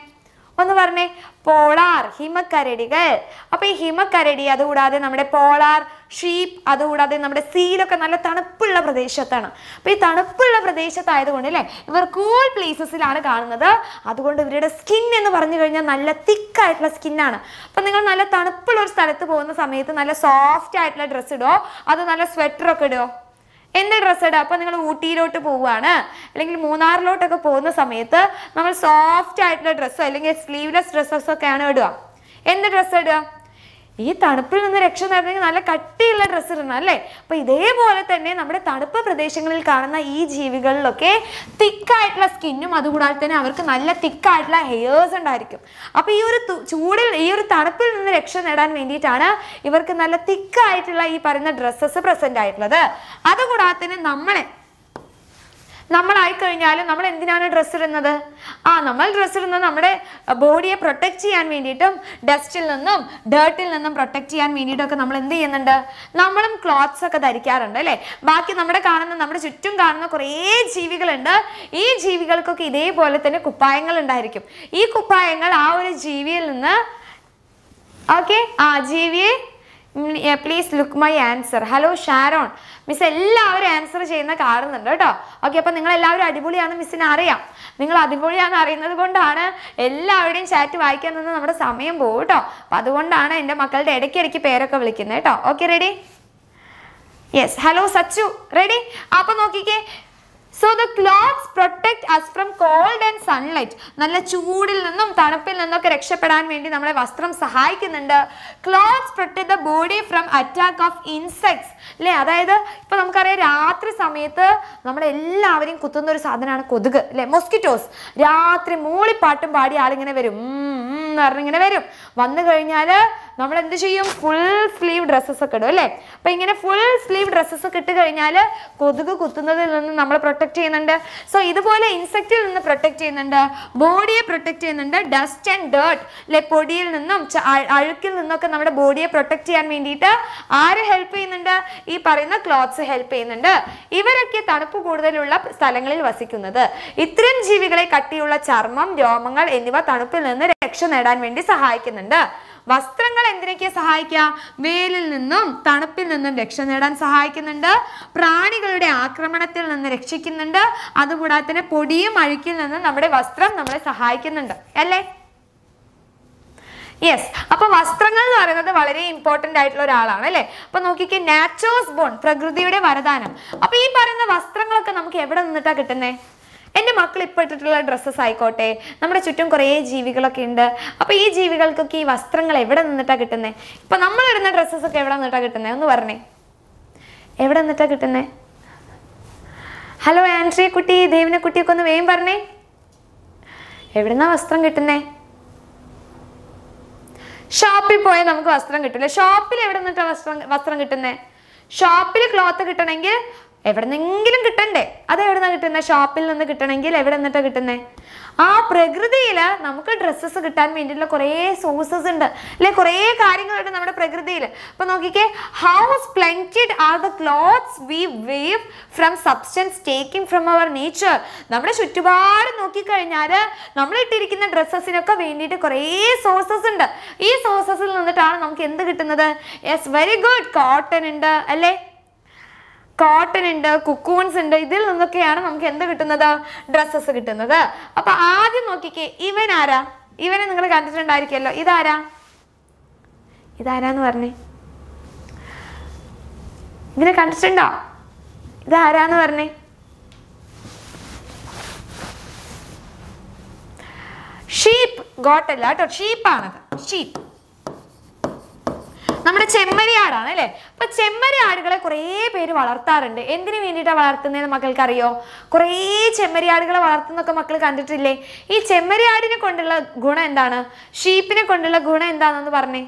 ഒന്ന് പറഞ്ഞേ പോളാർ ഹിമക്കരടികൾ അപ്പൊ ഈ ഹിമക്കരടി അതുകൂടാതെ നമ്മുടെ പോളാർ ഷീപ്പ് അതുകൂടാതെ നമ്മുടെ സീലൊക്കെ നല്ല തണുപ്പുള്ള പ്രദേശത്താണ് അപ്പൊ ഈ തണുപ്പുള്ള പ്രദേശത്തായത് കൊണ്ട് അല്ലെ ഇവർ കൂൾ പ്ലേസസിലാണ് കാണുന്നത് അതുകൊണ്ട് ഇവരുടെ സ്കിൻ എന്ന് പറഞ്ഞു കഴിഞ്ഞാൽ നല്ല തിക്കായിട്ടുള്ള സ്കിന്നാണ് അപ്പൊ നിങ്ങൾ നല്ല തണുപ്പുള്ള ഒരു സ്ഥലത്ത് പോകുന്ന സമയത്ത് നല്ല സോഫ്റ്റ് ആയിട്ടുള്ള ഡ്രസ്സ് ഇടോ അത് നല്ല സ്വെറ്റർ ഒക്കെ ഇടോ എന്ത് ഡ്രസ്സ് ഇടുക അപ്പോൾ നിങ്ങൾ ഊട്ടിയിലോട്ട് പോവുകയാണ് അല്ലെങ്കിൽ മൂന്നാറിലോട്ടൊക്കെ പോകുന്ന സമയത്ത് നമ്മൾ സോഫ്റ്റ് ആയിട്ടുള്ള ഡ്രസ്സോ അല്ലെങ്കിൽ സ്ലീവ്ലെസ് ഡ്രസ്സസ് ഒക്കെയാണ് ഇടുക എന്ത് ഡ്രസ്സ് ഇടുക ഈ തണുപ്പിൽ നിന്ന് രക്ഷ നേടണമെങ്കിൽ നല്ല കട്ടിയുള്ള ഡ്രസ്സ് ഇടണം അല്ലേ അപ്പൊ ഇതേപോലെ തന്നെ നമ്മുടെ തണുപ്പ് പ്രദേശങ്ങളിൽ കാണുന്ന ഈ ജീവികളിലൊക്കെ തിക്കായിട്ടുള്ള സ്കിന്നും അതുകൂടാതെ തന്നെ അവർക്ക് നല്ല തിക്കായിട്ടുള്ള ഹെയേഴ്സ് ഉണ്ടായിരിക്കും അപ്പൊ ഈ ഒരു ചൂടിൽ ഈ ഒരു തണുപ്പിൽ നിന്ന് രക്ഷ നേടാൻ വേണ്ടിയിട്ടാണ് ഇവർക്ക് നല്ല തിക്കായിട്ടുള്ള ഈ പറയുന്ന ഡ്രസ്സസ് പ്രസന്റ് ആയിട്ടുള്ളത് അതുകൂടാതെ തന്നെ നമ്മളെ നമ്മളായി കഴിഞ്ഞാലും നമ്മൾ എന്തിനാണ് ഡ്രസ്സ് ഇടുന്നത് ആ നമ്മൾ ഡ്രസ്സ് ഇടുന്നത് നമ്മുടെ ബോഡിയെ പ്രൊട്ടക്ട് ചെയ്യാൻ വേണ്ടിയിട്ടും ഡസ്റ്റിൽ നിന്നും ഡേർട്ടിൽ നിന്നും പ്രൊട്ടക്ട് ചെയ്യാൻ വേണ്ടിയിട്ടൊക്കെ നമ്മൾ എന്ത് ചെയ്യുന്നുണ്ട് നമ്മളും ക്ലോത്ത്സ് ഒക്കെ ധരിക്കാറുണ്ട് അല്ലേ ബാക്കി നമ്മുടെ കാണുന്ന നമ്മുടെ ചുറ്റും കാണുന്ന കുറേ ജീവികളുണ്ട് ഈ ജീവികൾക്കൊക്കെ ഇതേപോലെ തന്നെ കുപ്പായങ്ങൾ ഉണ്ടായിരിക്കും ഈ കുപ്പായങ്ങൾ ആ ഒരു ജീവിയിൽ നിന്ന് ഓക്കെ ആ ജീവിയെ please look my answer hello Sharon miss എല്ലാവരും ആൻസർ ചെയ്യുന്ന കാണുന്നുണ്ട് കേട്ടോ ഓക്കെ അപ്പം നിങ്ങൾ എല്ലാവരും അടിപൊളിയാണെന്ന് മിസ്സിന് അറിയാം നിങ്ങൾ അടിപൊളിയാണെന്ന് അറിയുന്നത് കൊണ്ടാണ് എല്ലാവരുടെയും ചാറ്റ് വായിക്കാൻ നിന്ന് നമ്മുടെ സമയം പോകും കേട്ടോ അപ്പം അതുകൊണ്ടാണ് എൻ്റെ മക്കളുടെ ഇടയ്ക്കിടയ്ക്ക് പേരൊക്കെ വിളിക്കുന്നത് കേട്ടോ okay ready yes hello Sachu ready അപ്പം നോക്കിക്കേ so the clothes protect us from cold and sunlight നല്ല ചൂടിൽ നിന്നും തണുപ്പിൽ നിന്നൊക്കെ രക്ഷപ്പെടാൻ വേണ്ടി നമ്മളെ വസ്ത്രം സഹായിക്കുന്നുണ്ട് clothes protect the body from attack of insects അല്ലേ അതായത് ഇപ്പോൾ നമുക്കറിയാം രാത്രി സമയത്ത് നമ്മളെല്ലാവരെയും കുത്തുന്ന ഒരു സാധനമാണ് കൊതുക് അല്ലേ മൊസ്കിറ്റോസ് രാത്രി മൂളിപ്പാട്ടും പാടി ആളിങ്ങനെ വരും എന്ന് പറഞ്ഞിങ്ങനെ വരും വന്നു കഴിഞ്ഞാൽ നമ്മൾ എന്ത് ചെയ്യും ഫുൾ സ്ലീവ് ഡ്രസ്സസ് ഒക്കെ ഇടും അല്ലേ അപ്പം ഇങ്ങനെ ഫുൾ സ്ലീവ് ഡ്രസ്സസ് ഒക്കെ ഇട്ട് കഴിഞ്ഞാൽ കൊതുക് കുത്തുന്നതിൽ നിന്ന് നമ്മൾ പ്രൊട്ടക്റ്റ് ചെയ്യുന്നുണ്ട് സോ ഇതുപോലെ ഇൻസെക്റ്റിൽ നിന്ന് പ്രൊട്ടക്റ്റ് ചെയ്യുന്നുണ്ട് ബോഡിയെ പ്രൊട്ടക്റ്റ് ചെയ്യുന്നുണ്ട് ഡസ്റ്റ് ആൻഡ് ഡേർട്ട് അല്ലെ പൊടിയിൽ നിന്നും അഴുക്കിൽ നിന്നൊക്കെ നമ്മുടെ ബോഡിയെ പ്രൊട്ടക്റ്റ് ചെയ്യാൻ വേണ്ടിയിട്ട് ആര് ഹെൽപ്പ് ചെയ്യുന്നുണ്ട് ഈ പറയുന്ന ക്ലോത്ത്സ് ഹെൽപ്പ് ചെയ്യുന്നുണ്ട് ഇവരൊക്കെ തണുപ്പ് കൂടുതലുള്ള സ്ഥലങ്ങളിൽ വസിക്കുന്നത് ഇത്രയും ജീവികളെ കട്ടിയുള്ള ചർമ്മം രോമങ്ങൾ എന്നിവ തണുപ്പിൽ നിന്ന് രക്ഷ നേടാൻ വേണ്ടി സഹായിക്കുന്നുണ്ട് വസ്ത്രങ്ങൾ എന്തിനൊക്കെ സഹായിക്കുക വെയിലിൽ നിന്നും തണുപ്പിൽ നിന്നും രക്ഷ നേടാൻ സഹായിക്കുന്നുണ്ട് പ്രാണികളുടെ ആക്രമണത്തിൽ നിന്ന് രക്ഷിക്കുന്നുണ്ട് അതുകൂടാതെ തന്നെ പൊടിയും അഴുക്കിൽ നിന്നും നമ്മുടെ വസ്ത്രം നമ്മളെ സഹായിക്കുന്നുണ്ട് അല്ലേ യെസ് അപ്പൊ വസ്ത്രങ്ങൾ എന്ന് പറയുന്നത് വളരെ ഇമ്പോർട്ടന്റ് ആയിട്ടുള്ള ഒരാളാണ് അല്ലേ അപ്പൊ നോക്കിക്കേ നാച്ചോസ് ബോൺ പ്രകൃതിയുടെ വരദാനം അപ്പൊ ഈ പറയുന്ന വസ്ത്രങ്ങളൊക്കെ നമുക്ക് എവിടെ നിന്നിട്ടാ കിട്ടുന്നത് എൻ്റെ മക്കൾ ഇപ്പോൾ ഇട്ടിട്ടുള്ള ഡ്രസ്സസ് ആയിക്കോട്ടെ നമ്മുടെ ചുറ്റും കുറേ ജീവികളൊക്കെ ഉണ്ട് അപ്പോൾ ഈ ജീവികൾക്കൊക്കെ ഈ വസ്ത്രങ്ങൾ എവിടെ നിന്നിട്ടാണ് കിട്ടുന്നത് ഇപ്പം ഡ്രസ്സസ് ഒക്കെ എവിടെ നിന്നിട്ടാണ് കിട്ടുന്നത് ഒന്ന് പറഞ്ഞേ എവിടെ നിന്നിട്ടാണ് കിട്ടുന്നത് ഹലോ ആൻട്രിയെ കുട്ടി ദേവിനെ കുട്ടിയൊക്കെ ഒന്ന് വേഗം പറഞ്ഞേ എവിടുന്നാ വസ്ത്രം കിട്ടുന്നേ ഷോപ്പിൽ പോയാൽ നമുക്ക് വസ്ത്രം കിട്ടില്ല ഷോപ്പിൽ എവിടെ നിന്നിട്ടാണ് വസ്ത്രം വസ്ത്രം കിട്ടുന്നത് ഷോപ്പിൽ ക്ലോത്ത് കിട്ടണമെങ്കിൽ എവിടെന്നെങ്കിലും കിട്ടണ്ടേ അത് എവിടെന്നാ കിട്ടുന്നത് ഷോപ്പിൽ നിന്ന് കിട്ടണമെങ്കിൽ എവിടെ നിന്നിട്ടാ കിട്ടുന്നത് ആ പ്രകൃതിയിൽ നമുക്ക് ഡ്രസ്സസ് കിട്ടാൻ വേണ്ടിയിട്ടുള്ള കുറേ സോഴ്സസ് ഉണ്ട് അല്ലെ കുറേ കാര്യങ്ങളുണ്ട് നമ്മുടെ പ്രകൃതിയിൽ അപ്പോൾ നോക്കിക്കേ how splendid are the clothes we weave from substance taking from our nature നമ്മുടെ ചുറ്റുപാടും നോക്കിക്കഴിഞ്ഞാൽ നമ്മൾ ഇട്ടിരിക്കുന്ന ഡ്രസ്സസിനൊക്കെ വേണ്ടിയിട്ട് കുറേ സോഴ്സസ് ഉണ്ട് ഈ സോഴ്സസിൽ നിന്നിട്ടാണ് നമുക്ക് എന്ത് കിട്ടുന്നത് യെസ് വെരി ഗുഡ് കോട്ടൺ ഉണ്ട് അല്ലേ കോട്ടൺ ഉണ്ട് കുക്കൂൺസ് ഉണ്ട് ഇതിൽ നിന്നൊക്കെയാണ് നമുക്ക് എന്ത് കിട്ടുന്നത് ഡ്രസ്സസ് കിട്ടുന്നത് അപ്പൊ ആദ്യം നോക്കിക്കേ ഇവൻ ആരാ ഇവനെ നിങ്ങൾ കണ്ടിട്ടുണ്ടായിരിക്കല്ലോ ഇതാരാ ഇതാരാന്ന് പറഞ്ഞേ ഇതിനെ കണ്ടിട്ടുണ്ടോ ഇതാരാന്ന് പറഞ്ഞേ ഷീപ്പ് ഗോട്ടല്ല കേട്ടോ ഷീപ്പാണത് ഷീപ്പ് നമ്മുടെ ചെമ്മരിയാടാണ് അല്ലേ അപ്പൊ ചെമ്മരിയാടുകളെ കുറേ പേര് വളർത്താറുണ്ട് എന്തിനു വേണ്ടിയിട്ടാണ് വളർത്തുന്നതെന്ന് മക്കൾക്കറിയോ കുറേ ചെമ്മരിയാടുകളെ വളർത്തുന്നൊക്കെ മക്കൾ കണ്ടിട്ടില്ലേ ഈ ചെമ്മരിയാടിനെ കൊണ്ടുള്ള ഗുണം എന്താണ് ഷീപ്പിനെ കൊണ്ടുള്ള ഗുണം എന്താണെന്ന് പറഞ്ഞേ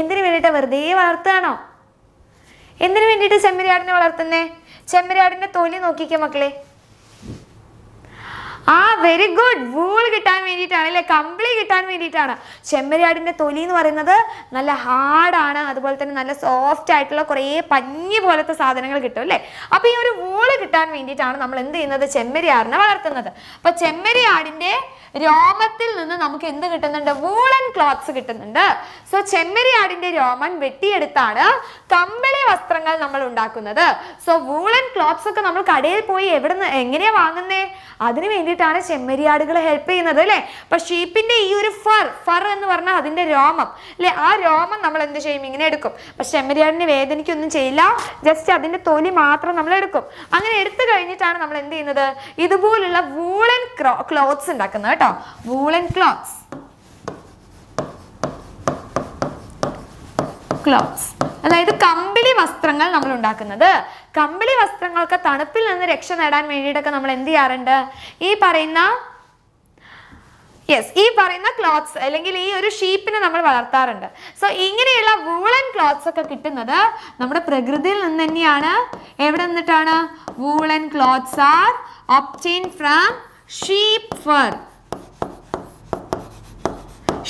എന്തിനു വേണ്ടിയിട്ടാണ് വെറുതെ വളർത്തുകയാണോ എന്തിനു വേണ്ടിയിട്ട് ചെമ്മരിയാടിനെ വളർത്തുന്നേ ചെമ്മരിയാടിന്റെ തൊലി നോക്കിക്കേ മക്കളെ ആ വെരി ഗുഡ് വൂൾ കിട്ടാൻ വേണ്ടിയിട്ടാണ് അല്ലെ കമ്പിളി കിട്ടാൻ വേണ്ടിയിട്ടാണ് ചെമ്മരിയാടിൻ്റെ തൊലി എന്ന് പറയുന്നത് നല്ല ഹാർഡാണ് അതുപോലെ തന്നെ നല്ല സോഫ്റ്റ് ആയിട്ടുള്ള കുറേ പഞ്ഞി പോലത്തെ സാധനങ്ങൾ കിട്ടും അല്ലേ അപ്പോൾ ഈ ഒരു വൂൾ കിട്ടാൻ വേണ്ടിയിട്ടാണ് നമ്മൾ എന്ത് ചെയ്യുന്നത് ചെമ്മരിയാടിനെ വളർത്തുന്നത് അപ്പോൾ ചെമ്മരിയാടിൻ്റെ രോമത്തിൽ നിന്ന് നമുക്ക് എന്ത് കിട്ടുന്നുണ്ട് വൂളൻ ക്ലോത്ത്സ് കിട്ടുന്നുണ്ട് സോ ചെമ്മരിയാടിന്റെ രോമൻ വെട്ടിയെടുത്താണ് കമ്പിളി വസ്ത്രങ്ങൾ നമ്മൾ ഉണ്ടാക്കുന്നത് സോ വൂളൻ ക്ലോത്ത്സ് ഒക്കെ നമ്മൾ കടയിൽ പോയി എവിടെ നിന്ന് എങ്ങനെയാ വാങ്ങുന്നേ അതിന് വേണ്ടിയിട്ടാണ് ചെമ്മരിയാടുകൾ ഹെൽപ്പ് ചെയ്യുന്നത് അല്ലേ അപ്പൊ ഷീപ്പിന്റെ ഈ ഒരു ഫർ ഫർ എന്ന് പറഞ്ഞാൽ അതിന്റെ രോമം അല്ലെ ആ രോമം നമ്മൾ എന്ത് ചെയ്യും ഇങ്ങനെ എടുക്കും അപ്പൊ ചെമ്മരിയാടിന് വേദനയ്ക്കൊന്നും ചെയ്യില്ല ജസ്റ്റ് അതിന്റെ തൊലി മാത്രം നമ്മൾ എടുക്കും അങ്ങനെ എടുത്തു കഴിഞ്ഞിട്ടാണ് നമ്മൾ എന്ത് ചെയ്യുന്നത് ഇതുപോലുള്ള വൂളൻ ക്ലോത്ത്സ് ഉണ്ടാക്കുന്നത് കേട്ടോ വൂളൻ ക്ലോത്ത്സ് ക്ലോത്ത്സ് അതായത് കമ്പിളി വസ്ത്രങ്ങൾ നമ്മൾ ഉണ്ടാക്കുന്നത് കമ്പിളി വസ്ത്രങ്ങൾക്ക് തണുപ്പിൽ നിന്ന് രക്ഷ നേടാൻ വേണ്ടിയിട്ടൊക്കെ നമ്മൾ എന്ത് ചെയ്യാറുണ്ട് ഈ പറയുന്ന യെസ് ഈ പറയുന്ന ക്ലോത്ത്സ് അല്ലെങ്കിൽ ഈ ഒരു ഷീപ്പിനെ നമ്മൾ വളർത്താറുണ്ട് സോ ഇങ്ങനെയുള്ള വൂളൻ ക്ലോത്ത്സ് ഒക്കെ കിട്ടുന്നത് നമ്മുടെ പ്രകൃതിയിൽ നിന്ന് തന്നെയാണ് എവിടെ നിന്നിട്ടാണ് woollen clothes are obtain from sheep fur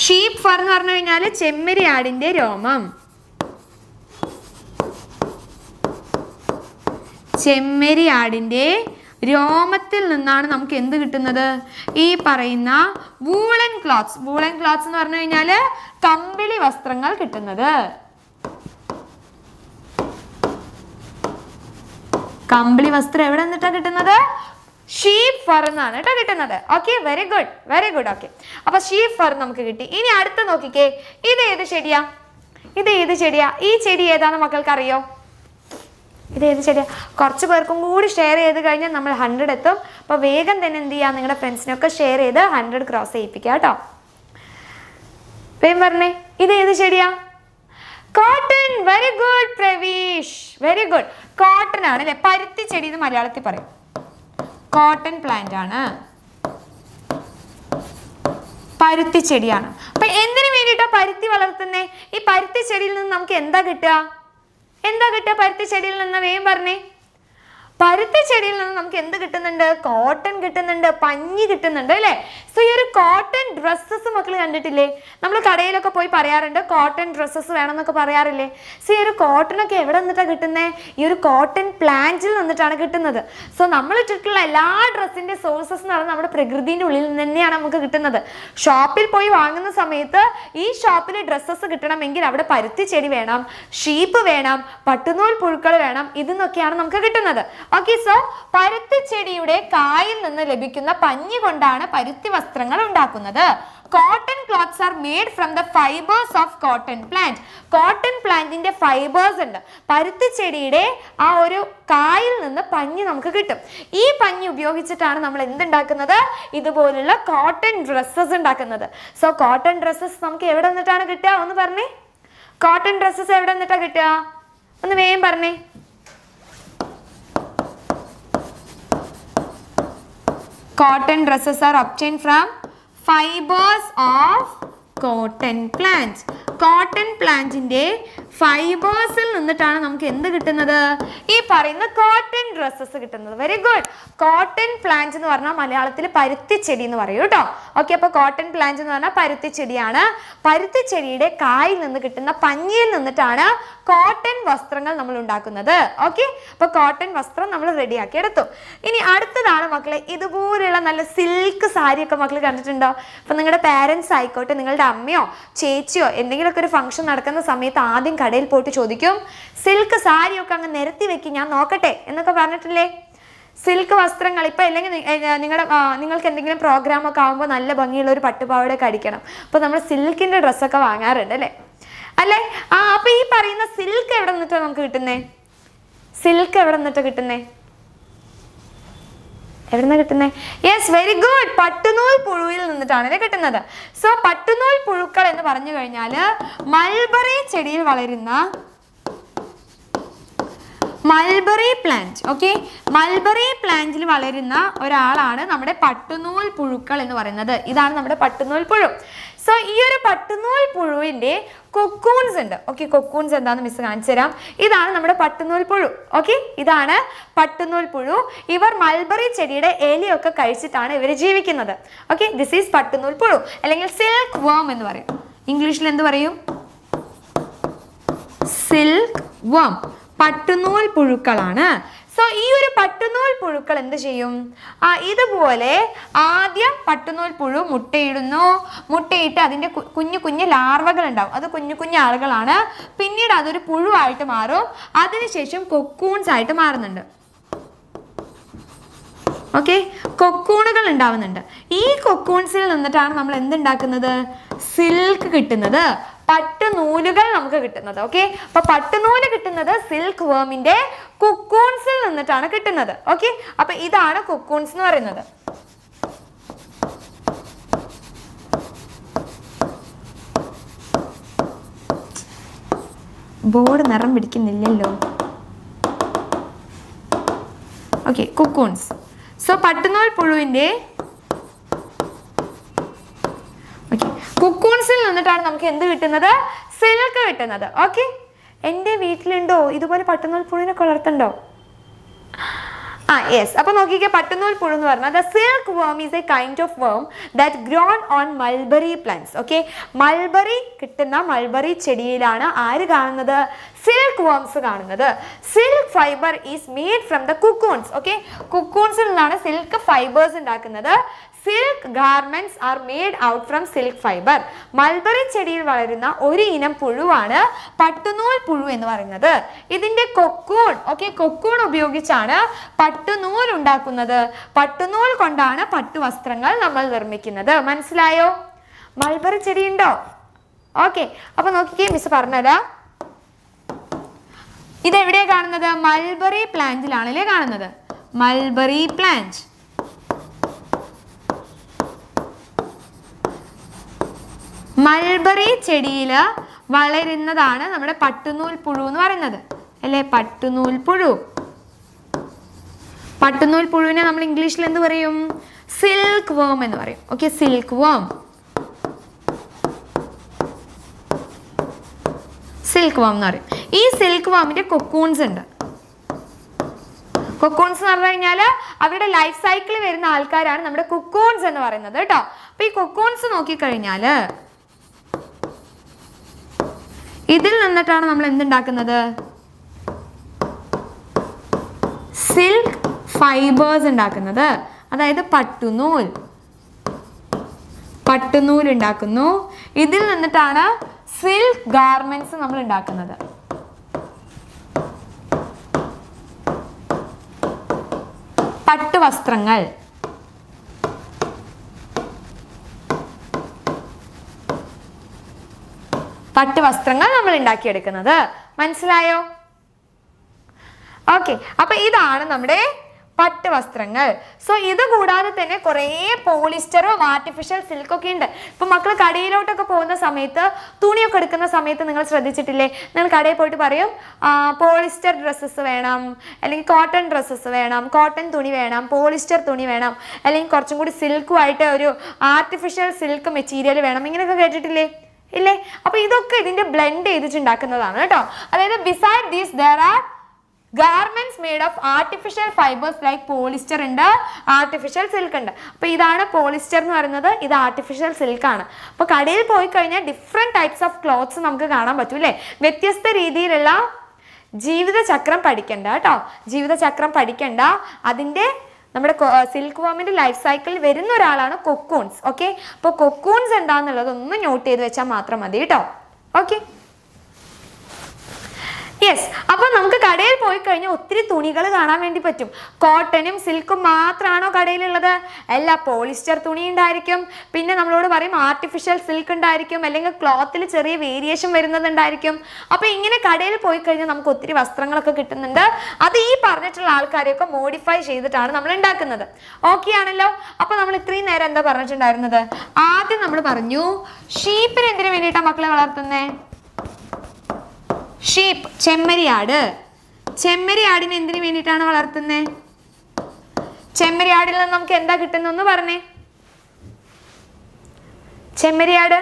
sheep fur എന്ന് പറഞ്ഞു കഴിഞ്ഞാൽ ചെമ്മരിയാടിൻ്റെ രോമം ചെമ്മരിയാടിൻ്റെ രോമത്തിൽ നിന്നാണ് നമുക്ക് എന്ത് കിട്ടുന്നത് ഈ പറയുന്ന വൂളൻ ക്ലോത്ത്സ് വൂളൻ ക്ലോത്ത്സ് എന്ന് പറഞ്ഞു കഴിഞ്ഞാൽ കമ്പിളി വസ്ത്രങ്ങൾ കിട്ടുന്നത് കമ്പിളി വസ്ത്രം എവിടെ നിന്നിട്ടാണ് കിട്ടുന്നത് ഷീപ്പ് ഫർ എന്നാണ് കേട്ടോ കിട്ടുന്നത് okay very good very good okay അപ്പൊ ഷീപ്പ് ഫർ നമുക്ക് കിട്ടി ഇനി അടുത്ത് നോക്കിക്കേ ഇത് ഏത് ചെടിയാ ഇത് ഏത് ചെടിയാ ഈ ചെടി ഏതാണ് മക്കൾക്ക് അറിയോ ഇത് ഏത് ചെടിയാണ് കുറച്ച് പേർക്കും കൂടി ഷെയർ ചെയ്ത് കഴിഞ്ഞാൽ നമ്മൾ ഹൺഡ്രഡ് എത്തും അപ്പോൾ വേഗം തന്നെ എന്ത് ചെയ്യുക നിങ്ങളുടെ ഫ്രണ്ട്സിനൊക്കെ ഷെയർ ചെയ്ത് ഹൺഡ്രഡ് ക്രോസ് ചെയ്യിപ്പിക്കുക കേട്ടോ വേം പറഞ്ഞേ ഇത് ഏത് ചെടിയാ cotton very good Praveesh very good cotton ആണ് അല്ലെ പരുത്തി ചെടി എന്ന് മലയാളത്തിൽ പറയും കോട്ടൺ പ്ലാന്റ് ആണ് പരുത്തി ചെടിയാണ് അപ്പൊ എന്തിനു വേണ്ടിയിട്ടാണ് പരുത്തി വളർത്തുന്നത് ഈ പരുത്തി ചെടിയിൽ നിന്ന് നമുക്ക് എന്താ കിട്ടുക എന്താ കിട്ടുക പരുത്തി ചെടിയിൽ നിന്ന് വേഗം പറഞ്ഞേ പരുത്തി ചെടിയിൽ നിന്ന് നമുക്ക് എന്ത് കിട്ടുന്നുണ്ട് കോട്ടൺ കിട്ടുന്നുണ്ട് പഞ്ഞി കിട്ടുന്നുണ്ട് അല്ലേ സോ ഈ ഒരു കോട്ടൺ ഡ്രസ്സസ് മക്കൾ കണ്ടിട്ടില്ലേ നമ്മൾ കടയിലൊക്കെ പോയി പറയാറുണ്ട് കോട്ടൺ ഡ്രസ്സസ് വേണമെന്നൊക്കെ പറയാറില്ലേ സോ ഈ ഒരു കോട്ടണൊക്കെ എവിടെ നിന്നിട്ടാണ് കിട്ടുന്നത് ഈ ഒരു കോട്ടൺ പ്ലാന്റിൽ നിന്നിട്ടാണ് കിട്ടുന്നത് സോ നമ്മൾ ഇട്ടിട്ടുള്ള എല്ലാ ഡ്രസ്സിന്റെ സോഴ്സസ് എന്ന് പറഞ്ഞാൽ നമ്മുടെ പ്രകൃതിന്റെ ഉള്ളിൽ നിന്ന് തന്നെയാണ് നമുക്ക് കിട്ടുന്നത് ഷോപ്പിൽ പോയി വാങ്ങുന്ന സമയത്ത് ഈ ഷോപ്പിലെ ഡ്രസ്സസ് കിട്ടണമെങ്കിൽ അവിടെ പരുത്തി ചെടി വേണം ഷീപ്പ് വേണം പട്ടുനൂൽ പുഴുക്കൾ വേണം ഇതെന്നൊക്കെയാണ് നമുക്ക് കിട്ടുന്നത് ഓക്കെ സർ പരുത്തി ചെടിയുടെ കായിൽ നിന്ന് ലഭിക്കുന്ന പഞ്ഞി കൊണ്ടാണ് പരുത്തി വസ്ത്രങ്ങൾ ഉണ്ടാക്കുന്നത് cotton clothes are made from the fibres of cotton plant cotton പ്ലാന്റിന്റെ ഫൈബേഴ്സ് ഉണ്ട് പരുത്തി ചെടിയുടെ ആ ഒരു കായിൽ നിന്ന് പഞ്ഞി നമുക്ക് കിട്ടും ഈ പഞ്ഞി ഉപയോഗിച്ചിട്ടാണ് നമ്മൾ എന്തുണ്ടാക്കുന്നത് ഇതുപോലുള്ള കോട്ടൺ ഡ്രസ്സസ് ഉണ്ടാക്കുന്നത് സോ കോട്ടൺ ഡ്രസ്സസ് നമുക്ക് എവിടെ നിന്നിട്ടാണ് കിട്ടുക ഒന്ന് പറഞ്ഞേ കോട്ടൺ ഡ്രസ്സസ് എവിടെ നിന്നിട്ടാണ് കിട്ടുക ഒന്ന് വേഗം പറഞ്ഞേ Cotton dresses are obtained from fibers of cotton cotton plant cotton പ്ലാന്റിൻ്റെ ഫൈബേഴ്സിൽ നിന്നിട്ടാണ് നമുക്ക് എന്ത് കിട്ടുന്നത് ഈ പറയുന്ന കോട്ടൺ ഡ്രസ്സസ് കിട്ടുന്നത് വെരി ഗുഡ് കോട്ടൺ പ്ലാന്റ് എന്ന് പറഞ്ഞാൽ മലയാളത്തിൽ പരുത്തിച്ചെടി എന്ന് പറയും കേട്ടോ ഓക്കെ അപ്പോൾ കോട്ടൺ പ്ലാന്റ് എന്ന് പറഞ്ഞാൽ പരുത്തിച്ചെടിയാണ് പരുത്തിച്ചെടിയുടെ കായിൽ നിന്ന് കിട്ടുന്ന പഞ്ഞിയിൽ നിന്നിട്ടാണ് കോട്ടൺ വസ്ത്രങ്ങൾ നമ്മൾ ഉണ്ടാക്കുന്നത് ഓക്കെ അപ്പോൾ കോട്ടൺ വസ്ത്രം നമ്മൾ റെഡിയാക്കി എടുത്തു ഇനി അടുത്തതാണ് മക്കളെ ഇതുപോലെയുള്ള നല്ല സിൽക്ക് സാരിയൊക്കെ മക്കൾ കണ്ടിട്ടുണ്ടോ അപ്പൊ നിങ്ങളുടെ പാരൻസ് ആയിക്കോട്ടെ നിങ്ങളുടെ അമ്മയോ ചേച്ചിയോ എന്തെങ്കിലുമൊക്കെ ഒരു ഫംഗ്ഷൻ നടക്കുന്ന സമയത്ത് ആദ്യം കടയിൽ പോയിട്ട് ചോദിക്കും സിൽക്ക് സാരിയൊക്കെ അങ്ങ് നിരത്തി വെക്കും ഞാൻ നോക്കട്ടെ എന്നൊക്കെ പറഞ്ഞിട്ടില്ലേ സിൽക്ക് വസ്ത്രങ്ങൾ ഇപ്പം അല്ലെങ്കിൽ നിങ്ങളുടെ നിങ്ങൾക്ക് എന്തെങ്കിലും പ്രോഗ്രാമൊക്കെ ആകുമ്പോൾ നല്ല ഭംഗിയുള്ള ഒരു പട്ടുപാവടയൊക്കെ അടിക്കണം അപ്പോൾ നമ്മൾ സിൽക്കിൻ്റെ ഡ്രസ്സൊക്കെ വാങ്ങാറുണ്ട് അല്ലേ അല്ലേ ആ അപ്പോൾ ഈ പറയുന്ന സിൽക്ക് എവിടെ നിന്നിട്ടാണ് നമുക്ക് കിട്ടുന്നത് സിൽക്ക് എവിടെ നിന്നിട്ടാണ് കിട്ടുന്നത് എവിടുന്ന കിട്ടുന്നത് യെസ് വെരി ഗുഡ് പട്ടുനൂൽ പുഴുവിൽ നിന്നിട്ടാണ് ഇത് കിട്ടുന്നത് സോ പട്ടുനൂൽ പുഴുക്കൾ എന്ന് പറഞ്ഞു കഴിഞ്ഞാൽ മൽബറി ചെടിയിൽ വളരുന്ന മൽബറി പ്ലാന്റ് ഓക്കെ മൽബറി പ്ലാന്റിൽ വളരുന്ന ഒരാളാണ് നമ്മുടെ പട്ടുനൂൽ പുഴുക്കൾ എന്ന് പറയുന്നത് ഇതാണ് നമ്മുടെ പട്ടുനൂൽ പുഴു സോ ഈ ഒരു പട്ടുനൂൽ പുഴുവിന്റെ കൊക്കൂൺസ് ഉണ്ട് ഓക്കെ കൊക്കൂൺസ് എന്താണെന്ന് മിസ് കാണിച്ചു തരാം ഇതാണ് നമ്മുടെ പട്ടുനൂൽ പുഴു ഓക്കെ ഇതാണ് പട്ടുനൂൽ പുഴു ഇവർ മൽബറി ചെടിയുടെ ഇലയൊക്കെ കഴിച്ചിട്ടാണ് ഇവർ ജീവിക്കുന്നത് ഓക്കെ ദിസ് ഈസ് പട്ടുനൂൽ പുഴു അല്ലെങ്കിൽ സിൽക്ക് വേം എന്ന് പറയും ഇംഗ്ലീഷിൽ എന്ത് പറയും സിൽക്ക് വേം പട്ടുനൂൽ പുഴുക്കളാണ് സോ ഈ ഒരു പട്ടുനൂൽ പുഴുക്കൾ എന്ത് ചെയ്യും ആ ഇതുപോലെ ആദ്യം പട്ടുനൂൽ പുഴു മുട്ടയിടുന്നു മുട്ടയിട്ട് അതിൻ്റെ കുഞ്ഞു കുഞ്ഞു ലാർവകൾ ഉണ്ടാവും അത് കുഞ്ഞു കുഞ്ഞു ആളുകളാണ് പിന്നീട് അതൊരു പുഴുവായിട്ട് മാറും അതിനുശേഷം കൊക്കൂൺസ് ആയിട്ട് മാറുന്നുണ്ട് ഓക്കെ കൊക്കൂണുകൾ ഉണ്ടാവുന്നുണ്ട് ഈ കൊക്കൂൺസിൽ നിന്നിട്ടാണ് നമ്മൾ എന്തുണ്ടാക്കുന്നത് സിൽക്ക് കിട്ടുന്നത് പട്ടുനൂലുകൾ നമുക്ക് കിട്ടുന്നത് ഓക്കെ അപ്പൊ പട്ടുനൂല് കിട്ടുന്നത് സിൽക്ക് വേമിന്റെ കുക്കൂൺസിൽ നിന്നിട്ടാണ് കിട്ടുന്നത് ഓക്കെ അപ്പൊ ഇതാണ് കുക്കൂൺസ് എന്ന് പറയുന്നത് ബോർഡ് നിറം പിടിക്കുന്നില്ലല്ലോ ഓക്കെ കുക്കൂൺസ് സോ പട്ടുനൂൽ പുഴുവിന്റെ കുക്കൂൺസിൽ നിന്നിട്ടാണ് നമുക്ക് എന്ത് കിട്ടുന്നത് സിൽക്ക് കിട്ടുന്നത് ഓക്കെ എൻ്റെ വീട്ടിലുണ്ടോ ഇതുപോലെ പട്ടുന്നൂൽ പുഴുവിനെ വളർത്തുണ്ടോ ആ യെസ് അപ്പോൾ നോക്കിക്കേ പട്ടുന്നൂൽ പുഴു എന്ന് പറഞ്ഞാൽ the silkworm is a kind of worm that grown on mulberry plants okay mulberry കിട്ടുന്ന മൾബറി ചെടിയിലാണ് ആര് കാണുന്നത് സിൽക്ക് വോംസ് കാണുന്നത് silk fibre is made from the cocoons okay കുക്കൂൺസിൽ നിന്നാണ് സിൽക്ക് ഫൈബേഴ്സ് ഉണ്ടാക്കുന്നത് silk garments are made out from silk fibre mulberry ചെടിയിൽ വളരുന്ന ഒരു ഇനം പുഴുവാണ് പട്ടുനൂൽ പുഴു എന്ന് പറയുന്നത് ഇതിൻ്റെ കൊക്കൂൺ ഓക്കെ കൊക്കൂൺ ഉപയോഗിച്ചാണ് പട്ടുനൂൽ ഉണ്ടാക്കുന്നത് പട്ടുനൂൽ കൊണ്ടാണ് പട്ടു വസ്ത്രങ്ങൾ നമ്മൾ നിർമ്മിക്കുന്നത് മനസ്സിലായോ മൽബറി ചെടിയുണ്ടോ ഓക്കെ അപ്പൊ നോക്കിക്കേ മിസ് പറഞ്ഞുതരാം ഇതെവിടെയാണ് കാണുന്നത് മൽബറി പ്ലാന്റിലാണ് അല്ലേ കാണുന്നത് മൽബറി പ്ലാന്റ് മൽബറി ചെടിയിൽ വളരുന്നതാണ് നമ്മുടെ പട്ടുനൂൽ പുഴു എന്ന് പറയുന്നത് അല്ലേ പട്ടുനൂൽ പുഴു പട്ടുനൂൽ പുഴുവിനെ നമ്മൾ ഇംഗ്ലീഷിൽ എന്ത് പറയും സിൽക്ക് വേം എന്ന് പറയും okay silkworm silkworm എന്ന് പറയും ഈ സിൽക്ക് വാമിൻ്റെ കൊക്കൂൺസ് ഉണ്ട് കൊക്കൂൺസ് എന്ന് പറഞ്ഞു കഴിഞ്ഞാൽ അവരുടെ ലൈഫ് സൈക്കിൾ വരുന്ന ആൾക്കാരാണ് നമ്മുടെ കൊക്കൂൺസ് എന്ന് പറയുന്നത് കേട്ടോ അപ്പോൾ ഈ കൊക്കൂൺസ് നോക്കിക്കഴിഞ്ഞാല് ഇതിൽ നിന്നിട്ടാണ് നമ്മൾ എന്തുണ്ടാക്കുന്നത് സിൽക്ക് ഫൈബേഴ്സ് ഉണ്ടാക്കുന്നത് അതായത് പട്ടുനൂൽ പട്ടുനൂൽ ഉണ്ടാക്കുന്നു ഇതിൽ നിന്നിട്ടാണ് സിൽക്ക് ഗാർമെന്റ്സ് നമ്മൾ ഉണ്ടാക്കുന്നത് പട്ടുവസ്ത്രങ്ങൾ പട്ടുവസ്ത്രങ്ങൾ നമ്മൾ ഉണ്ടാക്കിയെടുക്കുന്നത് മനസ്സിലായോ ഓക്കെ അപ്പൊ ഇതാണ് നമ്മുടെ പട്ട് വസ്ത്രങ്ങൾ സോ ഇത് കൂടാതെ തന്നെ കുറേ പോളിസ്റ്ററോ ആർട്ടിഫിഷ്യൽ സിൽക്കൊക്കെ ഉണ്ട് ഇപ്പൊ മക്കൾ കടയിലോട്ടൊക്കെ പോകുന്ന സമയത്ത് തുണിയൊക്കെ എടുക്കുന്ന സമയത്ത് നിങ്ങൾ ശ്രദ്ധിച്ചിട്ടില്ലേ നിങ്ങൾ കടയിൽ പോയിട്ട് പറയും പോളിസ്റ്റർ ഡ്രസ്സസ് വേണം അല്ലെങ്കിൽ കോട്ടൺ ഡ്രസ്സസ് വേണം കോട്ടൺ തുണി വേണം പോളിസ്റ്റർ തുണി വേണം അല്ലെങ്കിൽ കുറച്ചും കൂടി സിൽക്കുമായിട്ട് ഒരു ആർട്ടിഫിഷ്യൽ സിൽക്ക് മെറ്റീരിയൽ വേണം ഇങ്ങനെയൊക്കെ കേട്ടിട്ടില്ലേ ഇല്ലേ അപ്പോൾ ഇതൊക്കെ ഇതിന്റെ ബ്ലെൻഡ് ചെയ്തിട്ടുണ്ടാക്കുന്നതാണ് കേട്ടോ അതായത് beside these there are garments made of artificial fibres like polyester ഉണ്ട് ആർട്ടിഫിഷ്യൽ സിൽക്ക് ഉണ്ട് അപ്പോൾ ഇതാണ് പോളിസ്റ്റർ എന്ന് പറയുന്നത് ഇത് ആർട്ടിഫിഷ്യൽ സിൽക്കാണ് അപ്പോൾ കടയിൽ പോയി കഴിഞ്ഞാൽ ഡിഫറെൻറ്റ് ടൈപ്സ് ഓഫ് ക്ലോത്ത്സ് നമുക്ക് കാണാൻ പറ്റും അല്ലേ വ്യത്യസ്ത രീതിയിലുള്ള ജീവിതചക്രം പഠിക്കണ്ട കേട്ടോ ജീവിതചക്രം പഠിക്കണ്ട അതിൻ്റെ നമ്മുടെ സിൽക്ക് വോമിൻ്റെ ലൈഫ് സൈക്കിളിൽ വരുന്ന ഒരാളാണ് കൊക്കൂൺസ് ഓക്കെ അപ്പോൾ കൊക്കൂൺസ് എന്താണെന്നുള്ളത് ഒന്ന് നോട്ട് ചെയ്ത് വെച്ചാൽ മാത്രം മതി കേട്ടോ ഓക്കെ യെസ് അപ്പോൾ നമുക്ക് കടയിൽ പോയി കഴിഞ്ഞാൽ ഒത്തിരി തുണികൾ കാണാൻ വേണ്ടി പറ്റും കോട്ടനും സിൽക്കും മാത്രമാണോ കടയിലുള്ളത് അല്ല പോളിസ്റ്റർ തുണി ഉണ്ടായിരിക്കും പിന്നെ നമ്മളോട് പറയും ആർട്ടിഫിഷ്യൽ സിൽക്ക് ഉണ്ടായിരിക്കും അല്ലെങ്കിൽ ക്ലോത്തിൽ ചെറിയ വേരിയേഷൻ വരുന്നതുണ്ടായിരിക്കും അപ്പോൾ ഇങ്ങനെ കടയിൽ പോയി കഴിഞ്ഞാൽ നമുക്ക് ഒത്തിരി വസ്ത്രങ്ങളൊക്കെ കിട്ടുന്നുണ്ട് അത് ഈ പറഞ്ഞിട്ടുള്ള ആൾക്കാരെയൊക്കെ മോഡിഫൈ ചെയ്തിട്ടാണ് നമ്മൾ ഉണ്ടാക്കുന്നത് ഓക്കെ ആണല്ലോ അപ്പോൾ നമ്മൾ ഇത്രയും നേരം എന്താ പറഞ്ഞിട്ടുണ്ടായിരുന്നത് ആദ്യം നമ്മൾ പറഞ്ഞു ഷീപ്പിന് എന്തിനു വേണ്ടിയിട്ടാണ് മക്കളെ വളർത്തുന്നത് ഷീപ്പ് ചെമ്മരിയാട് ചെമ്മരിയാടിന് എന്തിനു വേണ്ടിയിട്ടാണ് വളർത്തുന്നത് ചെമ്മരിയാടിൽ നിന്ന് നമുക്ക് എന്താ ഒന്ന് പറഞ്ഞേ ചെമ്മരിയാട്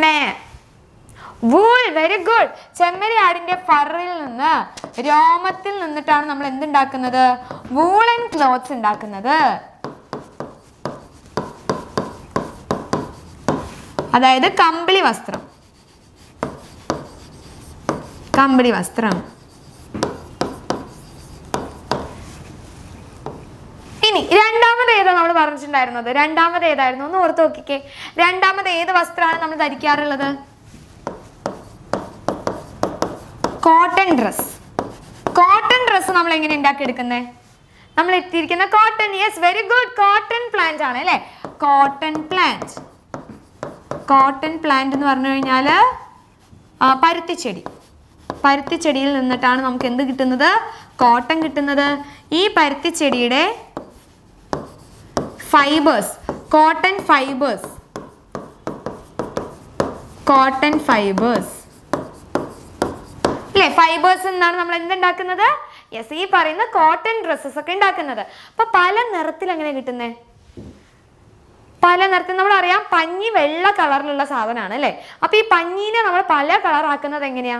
മേ വൂൾ വെരി ഗുഡ് ചെമ്മരിയാടിന്റെ ഫറിൽ നിന്ന് രോമത്തിൽ നിന്നിട്ടാണ് നമ്മൾ എന്തുണ്ടാക്കുന്നത് വൂളൻ ക്ലോത്ത്സ് ഉണ്ടാക്കുന്നത് അതായത് കമ്പിളി വസ്ത്രം കമ്പിളി വസ്ത്രം ഇനി രണ്ടാമത് ഏതാ നമ്മൾ പറഞ്ഞിട്ടുണ്ടായിരുന്നത് രണ്ടാമത് ഏതായിരുന്നു ഒന്ന് ഓർത്ത് നോക്കിക്കേ രണ്ടാമത് ഏത് വസ്ത്രമാണ് നമ്മൾ ധരിക്കാറുള്ളത് കോട്ടൺ ഡ്രസ് കോട്ടൺ ഡ്രസ് നമ്മൾ എങ്ങനെ ഉണ്ടാക്കി എടുക്കുന്നേ നമ്മൾ എത്തിയിരിക്കുന്ന cotton yes very good cotton plant ആണ് അല്ലെ കോട്ടൺ പ്ലാന്റ് കോട്ടൺ പ്ലാന്റ് എന്ന് പറഞ്ഞു കഴിഞ്ഞാൽ പരുത്തിച്ചെടി പരുത്തിച്ചെടിയിൽ നിന്നിട്ടാണ് നമുക്ക് എന്ത് കിട്ടുന്നത് കോട്ടൺ കിട്ടുന്നത് ഈ പരുത്തിച്ചെടിയുടെ fibres cotton fibres cotton fibres അല്ലേ ഫൈബേഴ്സ് എന്നാണ് നമ്മൾ എന്തുണ്ടാക്കുന്നത് യെസ് ഈ പറയുന്ന കോട്ടൺ ഡ്രസ്സസ് ഒക്കെ ഉണ്ടാക്കുന്നത് അപ്പൊ പല നിറത്തിൽ എങ്ങനെ കിട്ടുന്നത് പല നിറത്തിൽ നമ്മൾ അറിയാം പഞ്ഞി വെള്ള കളറിലുള്ള സാധനമാണ് അല്ലെ അപ്പൊ ഈ പഞ്ഞിനെ നമ്മൾ പല കളറാക്കുന്നത് എങ്ങനെയാ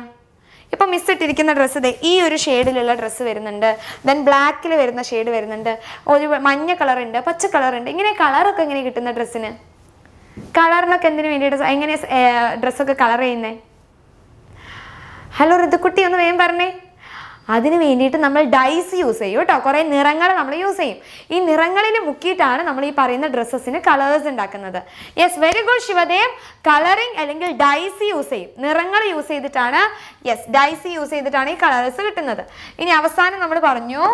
ഇപ്പം മിസ് ഇട്ടിരിക്കുന്ന ഡ്രസ്സ് ദേ ഈ ഒരു ഷെയ്ഡിലുള്ള ഡ്രസ്സ് വരുന്നുണ്ട് ദെൻ ബ്ലാക്കിൽ വരുന്ന ഷെയ്ഡ് വരുന്നുണ്ട് ഒരു മഞ്ഞ കളർ ഉണ്ട് പച്ച കളർ ഉണ്ട് ഇങ്ങനെ കളറൊക്കെ എങ്ങനെ കിട്ടുന്ന ഡ്രസ്സിന് കളറിനൊക്കെ എന്തിനു വേണ്ടിയിട്ട് എങ്ങനെ ഡ്രസ്സൊക്കെ കളർ ചെയ്യുന്നേ ഹലോ ഋതുക്കുട്ടി ഒന്ന് വേഗം പറഞ്ഞേ അതിന് വേണ്ടിയിട്ട് നമ്മൾ ഡൈസ് യൂസ് ചെയ്യും കേട്ടോ കുറേ നിറങ്ങൾ നമ്മൾ യൂസ് ചെയ്യും ഈ നിറങ്ങളിൽ മുക്കിയിട്ടാണ് നമ്മൾ ഈ പറയുന്ന ഡ്രസ്സസിന് കളേഴ്സ് ഉണ്ടാക്കുന്നത് yes very good Shivadev colouring അല്ലെങ്കിൽ ഡൈസ് യൂസ് ചെയ്യും നിറങ്ങൾ യൂസ് ചെയ്തിട്ടാണ് യെസ് ഡൈസ് യൂസ് ചെയ്തിട്ടാണ് ഈ കളേഴ്സ് കിട്ടുന്നത് ഇനി അവസാനം നമ്മൾ പറഞ്ഞു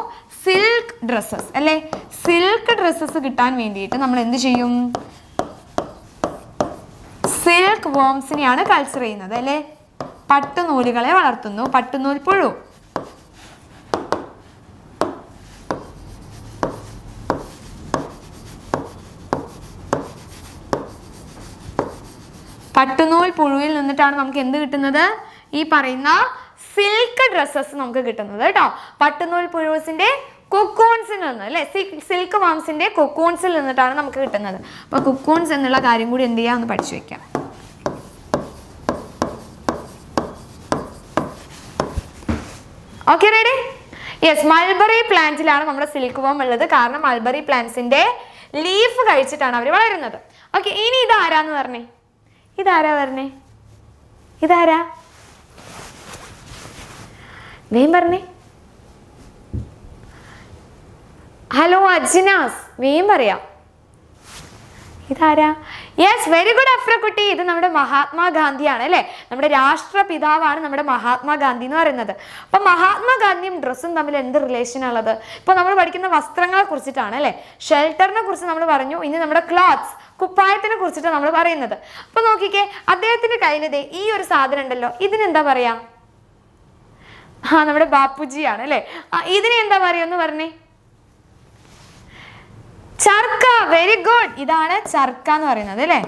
സിൽക്ക് ഡ്രസ്സസ് അല്ലേ സിൽക്ക് ഡ്രസ്സസ് കിട്ടാൻ വേണ്ടിയിട്ട് നമ്മൾ എന്ത് ചെയ്യും സിൽക്ക് വോംസിനെയാണ് കൾച്ചർ ചെയ്യുന്നത് അല്ലേ പട്ടുനൂലുകളെ വളർത്തുന്നു പട്ടുനൂൽ പുഴു പട്ടുനൂൽ പുഴുവിൽ നിന്നിട്ടാണ് നമുക്ക് എന്ത് കിട്ടുന്നത് ഈ പറയുന്ന സിൽക്ക് ഡ്രസ്സസ് നമുക്ക് കിട്ടുന്നത് കേട്ടോ പട്ടുനൂൽ പുഴുവസിന്റെ കൊക്കോൺസിൽ നിന്ന് അല്ലേ സിൽക്ക് വാംസിന്റെ കൊക്കോൺസിൽ നിന്നിട്ടാണ് നമുക്ക് കിട്ടുന്നത് അപ്പോൾ കൊക്കോൺസ് എന്നുള്ള കാര്യം കൂടി എന്ത് ചെയ്യാന്ന് പഠിച്ചു വെക്കാം ഓക്കെ റെഡി യെസ് മൾബറി പ്ലാന്റിലാണ് നമ്മുടെ സിൽക്ക് വാം ഉള്ളത് കാരണം മൾബറി പ്ലാന്റ്സിന്റെ ലീഫ് കഴിച്ചിട്ടാണ് അവർ വളരുന്നത് ഓക്കെ ഇനി ഇത് ആരാന്ന് പറഞ്ഞേ ഇതാരാ പറഞ്ഞേ ഇതാരാ വേം പറഞ്ഞേ ഹലോ അജിനാസ് വേം പറയാം ഇതാരാ യെസ് വെരി ഗുഡ് അഫ്രക്കുട്ടി ഇത് നമ്മുടെ മഹാത്മാഗാന്ധിയാണ് അല്ലേ നമ്മുടെ രാഷ്ട്രപിതാവാണ് നമ്മുടെ മഹാത്മാഗാന്ധി എന്ന് പറയുന്നത് അപ്പം മഹാത്മാഗാന്ധിയും ഡ്രസ്സും തമ്മിൽ എന്ത് ഉള്ളത് ഇപ്പോൾ നമ്മൾ പഠിക്കുന്ന വസ്ത്രങ്ങളെ കുറിച്ചിട്ടാണ് അല്ലേ ഷെൽട്ടറിനെ കുറിച്ച് നമ്മൾ പറഞ്ഞു ഇനി നമ്മുടെ ക്ലോത്ത്സ് കുപ്പായത്തിനെ കുറിച്ചിട്ട് നമ്മൾ പറയുന്നത് അപ്പൊ നോക്കിക്കേ അദ്ദേഹത്തിന്റെ കയ്യിലതേ ഈ ഒരു സാധനം ഉണ്ടല്ലോ ഇതിനെന്താ പറയാ ആ നമ്മുടെ ബാപ്പുജിയാണ് അല്ലെ ഇതിനെന്താ പറയാന്ന് പറഞ്ഞേ ചർക്ക വെരി ഗുഡ് ഇതാണ് ചർക്ക എന്ന് പറയുന്നത് അല്ലേ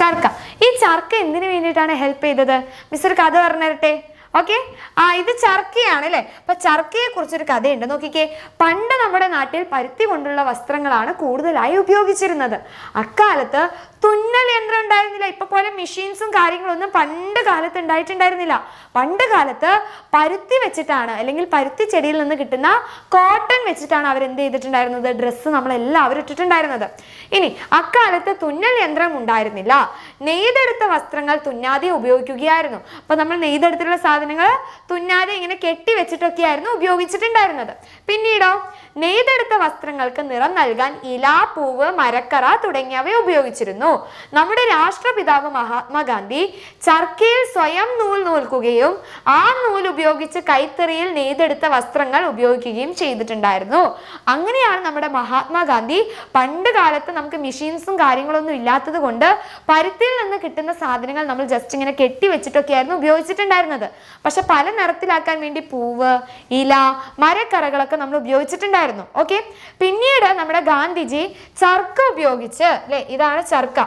ചർക്ക ഈ ചർക്ക എന്തിനു വേണ്ടിയിട്ടാണ് ഹെൽപ്പ് ചെയ്തത് മിസ്റ്റർ കഥ പറഞ്ഞു തരട്ടെ ഓക്കെ ആ ഇത് ചർക്കയാണ് അല്ലേ അപ്പൊ ചർക്കയെ കുറിച്ചൊരു കഥയുണ്ട് നോക്കിക്കേ പണ്ട് നമ്മുടെ നാട്ടിൽ പരുത്തി കൊണ്ടുള്ള വസ്ത്രങ്ങളാണ് കൂടുതലായി ഉപയോഗിച്ചിരുന്നത് അക്കാലത്ത് തുന്നൽ യന്ത്രം ഉണ്ടായിരുന്നില്ല ഇപ്പൊ പോലെ മെഷീൻസും കാര്യങ്ങളൊന്നും പണ്ട് കാലത്ത് ഉണ്ടായിട്ടുണ്ടായിരുന്നില്ല പണ്ട് കാലത്ത് പരുത്തി വെച്ചിട്ടാണ് അല്ലെങ്കിൽ പരുത്തി ചെടിയിൽ നിന്ന് കിട്ടുന്ന കോട്ടൺ വെച്ചിട്ടാണ് അവർ എന്ത് ചെയ്തിട്ടുണ്ടായിരുന്നത് ഡ്രസ്സ് നമ്മൾ എല്ലാവരും ഇട്ടിട്ടുണ്ടായിരുന്നത് ഇനി അക്കാലത്ത് തുന്നൽ യന്ത്രം ഉണ്ടായിരുന്നില്ല നെയ്തെടുത്ത വസ്ത്രങ്ങൾ തുന്നാതെ ഉപയോഗിക്കുകയായിരുന്നു അപ്പൊ നമ്മൾ നെയ്തെടുത്തിട്ടുള്ള സാധനങ്ങൾ തുന്നാതെ ഇങ്ങനെ കെട്ടി വെച്ചിട്ടൊക്കെയായിരുന്നു ഉപയോഗിച്ചിട്ടുണ്ടായിരുന്നത് പിന്നീടോ നെയ്തെടുത്ത വസ്ത്രങ്ങൾക്ക് നിറം നൽകാൻ ഇല പൂവ് മരക്കറ തുടങ്ങിയവ ഉപയോഗിച്ചിരുന്നു എന്താണെന്നോ നമ്മുടെ രാഷ്ട്രപിതാവ് മഹാത്മാഗാന്ധി ചർക്കയിൽ സ്വയം നൂൽ നൂൽക്കുകയും ആ നൂൽ ഉപയോഗിച്ച് കൈത്തറിയിൽ നെയ്തെടുത്ത വസ്ത്രങ്ങൾ ഉപയോഗിക്കുകയും ചെയ്തിട്ടുണ്ടായിരുന്നു അങ്ങനെയാണ് നമ്മുടെ മഹാത്മാഗാന്ധി പണ്ട് കാലത്ത് നമുക്ക് മെഷീൻസും കാര്യങ്ങളൊന്നും ഇല്ലാത്തത് കൊണ്ട് പരുത്തിയിൽ നിന്ന് കിട്ടുന്ന സാധനങ്ങൾ നമ്മൾ ജസ്റ്റ് ഇങ്ങനെ കെട്ടി വെച്ചിട്ടൊക്കെ ആയിരുന്നു ഉപയോഗിച്ചിട്ടുണ്ടായിരുന്നത് പക്ഷെ പല നിറത്തിലാക്കാൻ വേണ്ടി പൂവ് ഇല മരക്കറകളൊക്കെ നമ്മൾ ഉപയോഗിച്ചിട്ടുണ്ടായിരുന്നു ഓക്കെ പിന്നീട് നമ്മുടെ ഗാന്ധിജി ചർക്ക ഉപയോഗിച്ച് അല്ലെ ഇതാണ് ചർക്ക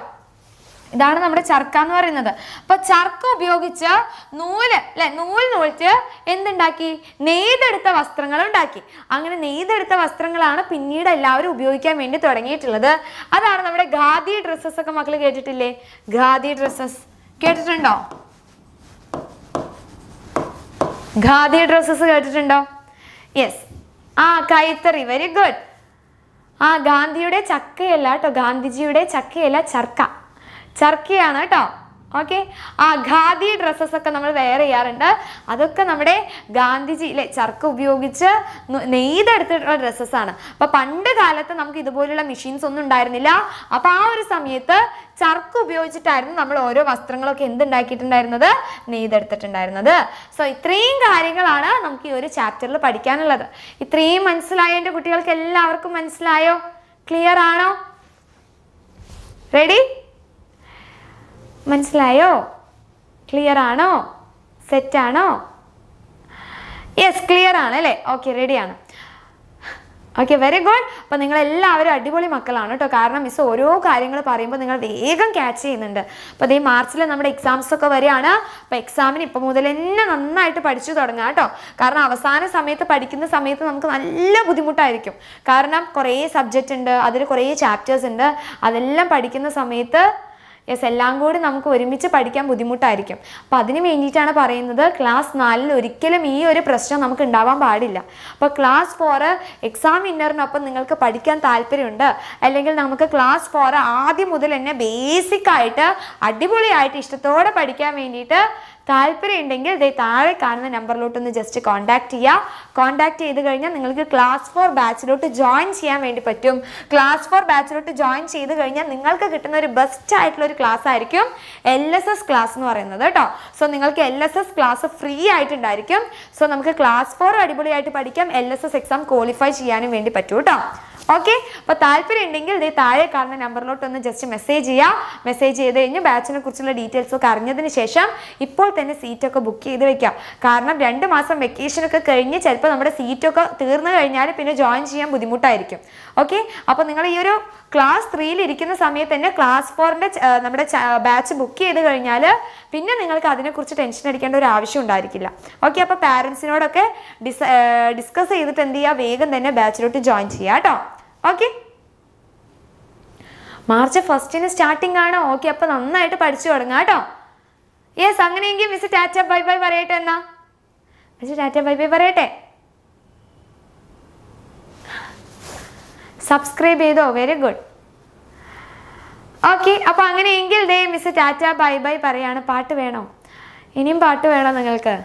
ഇതാണ് നമ്മുടെ ചർക്ക എന്ന് പറയുന്നത് അപ്പൊ ചർക്ക ഉപയോഗിച്ച് നൂല് അല്ലെ നൂൽ നൂൽച്ച് എന്തുണ്ടാക്കി നെയ്തെടുത്ത വസ്ത്രങ്ങൾ ഉണ്ടാക്കി അങ്ങനെ നെയ്തെടുത്ത വസ്ത്രങ്ങളാണ് പിന്നീട് എല്ലാവരും ഉപയോഗിക്കാൻ വേണ്ടി തുടങ്ങിയിട്ടുള്ളത് അതാണ് നമ്മുടെ ഖാദി ഡ്രസ്സസ് ഒക്കെ മക്കൾ കേട്ടിട്ടില്ലേ ഖാദി ഡ്രസ്സസ് കേട്ടിട്ടുണ്ടോ ഖാദി ഡ്രസ്സസ് കേട്ടിട്ടുണ്ടോ യെസ് ആ കൈത്തറി വെരി ഗുഡ് ആ ഗാന്ധിയുടെ ചക്കയല്ല കേട്ടോ ഗാന്ധിജിയുടെ ചക്കയല്ല ചർക്ക ചർക്കയാണ് കേട്ടോ ഓക്കെ ആ ഖാദി ഡ്രസ്സസ് ഒക്കെ നമ്മൾ വെയർ ചെയ്യാറുണ്ട് അതൊക്കെ നമ്മുടെ ഗാന്ധിജി ഗാന്ധിജിയിലെ ചർക്ക ഉപയോഗിച്ച് നെയ്തെടുത്തിട്ടുള്ള ഡ്രസ്സസ്സാണ് അപ്പൊ പണ്ട് കാലത്ത് നമുക്ക് ഇതുപോലുള്ള മെഷീൻസ് ഒന്നും ഉണ്ടായിരുന്നില്ല അപ്പൊ ആ ഒരു സമയത്ത് ചർക്ക ഉപയോഗിച്ചിട്ടായിരുന്നു നമ്മൾ ഓരോ വസ്ത്രങ്ങളൊക്കെ എന്തുണ്ടാക്കിയിട്ടുണ്ടായിരുന്നത് നെയ്തെടുത്തിട്ടുണ്ടായിരുന്നത് സോ ഇത്രയും കാര്യങ്ങളാണ് നമുക്ക് ഈ ഒരു ചാപ്റ്ററിൽ പഠിക്കാനുള്ളത് ഇത്രയും മനസ്സിലായോ എൻ്റെ കുട്ടികൾക്ക് എല്ലാവർക്കും മനസ്സിലായോ ക്ലിയർ ആണോ റെഡി മനസ്സിലായോ ക്ലിയർ ആണോ സെറ്റ് ആണോ യെസ് ക്ലിയർ ആണ് അല്ലേ ഓക്കെ റെഡിയാണ് ഓക്കെ വെരി ഗുഡ് അപ്പോൾ നിങ്ങൾ എല്ലാവരും അടിപൊളി മക്കളാണ് കേട്ടോ കാരണം മിസ് ഓരോ കാര്യങ്ങൾ പറയുമ്പോൾ നിങ്ങൾ വേഗം ക്യാച്ച് ചെയ്യുന്നുണ്ട് അപ്പോൾ അതേ മാർച്ചിൽ നമ്മുടെ എക്സാംസ് ഒക്കെ വരികയാണ് അപ്പോൾ എക്സാമിന് ഇപ്പം മുതൽ തന്നെ നന്നായിട്ട് പഠിച്ചു തുടങ്ങാം കേട്ടോ കാരണം അവസാന സമയത്ത് പഠിക്കുന്ന സമയത്ത് നമുക്ക് നല്ല ബുദ്ധിമുട്ടായിരിക്കും കാരണം കുറേ സബ്ജക്റ്റ് ഉണ്ട് അതിൽ കുറേ ചാപ്റ്റേഴ്സ് ഉണ്ട് അതെല്ലാം പഠിക്കുന്ന സമയത്ത് യെസ് എല്ലാം കൂടി നമുക്ക് ഒരുമിച്ച് പഠിക്കാൻ ബുദ്ധിമുട്ടായിരിക്കും അപ്പം അതിന് വേണ്ടിയിട്ടാണ് പറയുന്നത് ക്ലാസ് നാലിൽ ഒരിക്കലും ഈ ഒരു പ്രശ്നം നമുക്ക് ഉണ്ടാവാൻ പാടില്ല അപ്പോൾ ക്ലാസ് ഫോർ എക്സാം ഇന്നറിനൊപ്പം നിങ്ങൾക്ക് പഠിക്കാൻ താല്പര്യമുണ്ട് അല്ലെങ്കിൽ നമുക്ക് ക്ലാസ് ഫോർ ആദ്യം മുതൽ തന്നെ ബേസിക്കായിട്ട് അടിപൊളിയായിട്ട് ഇഷ്ടത്തോടെ പഠിക്കാൻ വേണ്ടിയിട്ട് താല്പര്യം ഉണ്ടെങ്കിൽ ഇതേ താഴെ കാണുന്ന നമ്പറിലോട്ട് ഒന്ന് ജസ്റ്റ് കോൺടാക്ട് ചെയ്യുക കോൺടാക്ട് ചെയ്ത് കഴിഞ്ഞാൽ നിങ്ങൾക്ക് ക്ലാസ് ഫോർ ബാച്ചിലോട്ട് ജോയിൻ ചെയ്യാൻ വേണ്ടി പറ്റും ക്ലാസ് ഫോർ ബാച്ചിലോട്ട് ജോയിൻ ചെയ്ത് കഴിഞ്ഞാൽ നിങ്ങൾക്ക് കിട്ടുന്ന ഒരു ബെസ്റ്റ് ആയിട്ടുള്ള ഒരു ക്ലാസ് ആയിരിക്കും എൽ എസ് എസ് ക്ലാസ് എന്ന് പറയുന്നത് കേട്ടോ സോ നിങ്ങൾക്ക് L S S class free ആയിട്ടുണ്ടായിരിക്കും സോ നമുക്ക് ക്ലാസ് ഫോർ അടിപൊളിയായിട്ട് പഠിക്കാം L S S exam qualify ചെയ്യാനും വേണ്ടി പറ്റും കേട്ടോ ഓക്കെ അപ്പോൾ താല്പര്യം ഉണ്ടെങ്കിൽ ഇതേ താഴെ കാണുന്ന നമ്പറിലോട്ട് ഒന്ന് ജസ്റ്റ് മെസ്സേജ് ചെയ്യാം മെസ്സേജ് ചെയ്ത് കഴിഞ്ഞ് ബാച്ചിനെ കുറിച്ചുള്ള ഡീറ്റെയിൽസ് ഒക്കെ അറിഞ്ഞതിന് ശേഷം ഇപ്പോൾ തന്നെ സീറ്റൊക്കെ ബുക്ക് ചെയ്ത് വെക്കാം കാരണം രണ്ട് മാസം വെക്കേഷനൊക്കെ കഴിഞ്ഞ് ചിലപ്പോൾ നമ്മുടെ സീറ്റൊക്കെ തീർന്നു കഴിഞ്ഞാൽ പിന്നെ ജോയിൻ ചെയ്യാൻ ബുദ്ധിമുട്ടായിരിക്കും ഓക്കെ അപ്പോൾ നിങ്ങൾ ഈ ഒരു ക്ലാസ് ത്രീയിൽ ഇരിക്കുന്ന സമയത്ത് തന്നെ ക്ലാസ് ഫോറിൻ്റെ നമ്മുടെ ബാച്ച് ബുക്ക് ചെയ്ത് കഴിഞ്ഞാൽ പിന്നെ നിങ്ങൾക്ക് അതിനെക്കുറിച്ച് ടെൻഷൻ അടിക്കേണ്ട ഒരു ആവശ്യം ഉണ്ടായിരിക്കില്ല ഓക്കെ അപ്പോൾ പാരൻസിനോടൊക്കെ ഡിസ് ഡിസ്കസ് ചെയ്തിട്ട് എന്ത് ചെയ്യുക വേഗം തന്നെ ബാച്ചിലോട്ട് ജോയിൻ ചെയ്യുക കേട്ടോ ഓക്കെ മാർച്ച് ഫസ്റ്റിന് സ്റ്റാർട്ടിംഗ് ആണ് ഓക്കെ അപ്പോൾ നന്നായിട്ട് പഠിച്ചു തുടങ്ങാം കേട്ടോ യെസ് അങ്ങനെയെങ്കിൽ മിസ് ടാറ്റ ബൈ ബൈ പറയട്ടെ എന്നാ മിസ് ടാറ്റ ബൈ ബൈ പറയട്ടെ സബ്സ്ക്രൈബ് ചെയ്തോ വെരി ഗുഡ് ഓക്കെ അപ്പോൾ അങ്ങനെയെങ്കിൽ ദേ മിസ് ടാറ്റ ബൈ ബൈ പറയാണ് പാട്ട് വേണോ ഇനിയും പാട്ട് വേണോ നിങ്ങൾക്ക്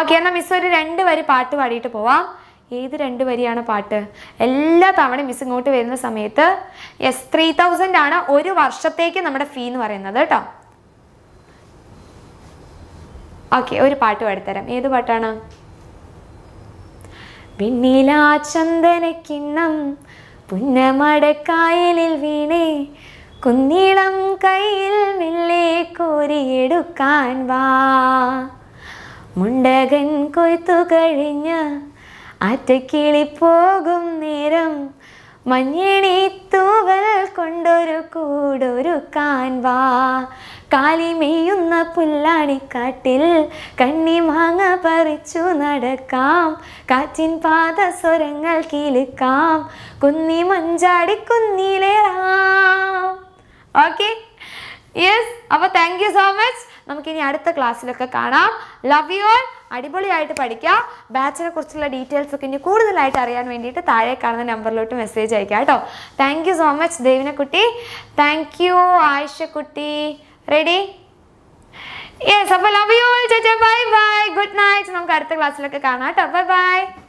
ഓക്കെ എന്നാൽ മിസ് ഒരു രണ്ട് വരി പാട്ട് പാടിയിട്ട് പോവാം ഏത് രണ്ട് വരിയാണ് പാട്ട് എല്ലാ തവണയും മിസ് ഇങ്ങോട്ട് വരുന്ന സമയത്ത് യെസ് ത്രീ തൗസൻഡ് ആണ് ഒരു വർഷത്തേക്ക് നമ്മുടെ ഫീ എന്ന് പറയുന്നത് കേട്ടോ ഓക്കെ ഒരു പാട്ട് പാടിത്തരാം ഏത് പാട്ടാണ് പിന്നിലാ ചന്ദനക്കിണ്ണം പുന്നമടക്കായലിൽ വീണേ കുന്നിളം കയ്യിൽ മെല്ലെ കോരിയെടുക്കാൻ വാ മുണ്ടകൻ കൊയ്ത്തു കഴിഞ്ഞ് അറ്റക്കിളി പോകും നേരം മഞ്ഞിണി തൂവൽ കൊണ്ടൊരു കൂടൊരു കാൻവാ കാലിമെയ്യുന്ന പുല്ലാണിക്കാട്ടിൽ കണ്ണി മാങ്ങ പറിച്ചു നടക്കാം കാറ്റിൻ പാത സ്വരങ്ങൾ കീലിക്കാം കുന്നി മഞ്ചാടി കുന്നിലേറാം ഓക്കെ യെസ് അപ്പൊ താങ്ക് യു സോ മച്ച് നമുക്കിനി അടുത്ത ക്ലാസ്സിലൊക്കെ കാണാം ലവ് യു ആൾ അടിപൊളിയായിട്ട് പഠിക്കുക ബാച്ചിനെ കുറിച്ചുള്ള ഡീറ്റെയിൽസ് ഒക്കെ ഇനി കൂടുതലായിട്ട് അറിയാൻ വേണ്ടിയിട്ട് താഴെ കാണുന്ന നമ്പറിലോട്ട് മെസ്സേജ് അയക്കുക കേട്ടോ താങ്ക് സോ മച്ച് ദേവിനക്കുട്ടി താങ്ക് യു ആയിഷക്കുട്ടി റെഡി യെസ് അപ്പോൾ ലവ് യു ഓൾ ചേച്ചാ ബൈ ബൈ ഗുഡ് നൈറ്റ് നമുക്ക് അടുത്ത ക്ലാസ്സിലൊക്കെ കാണാം കേട്ടോ ബൈ ബൈ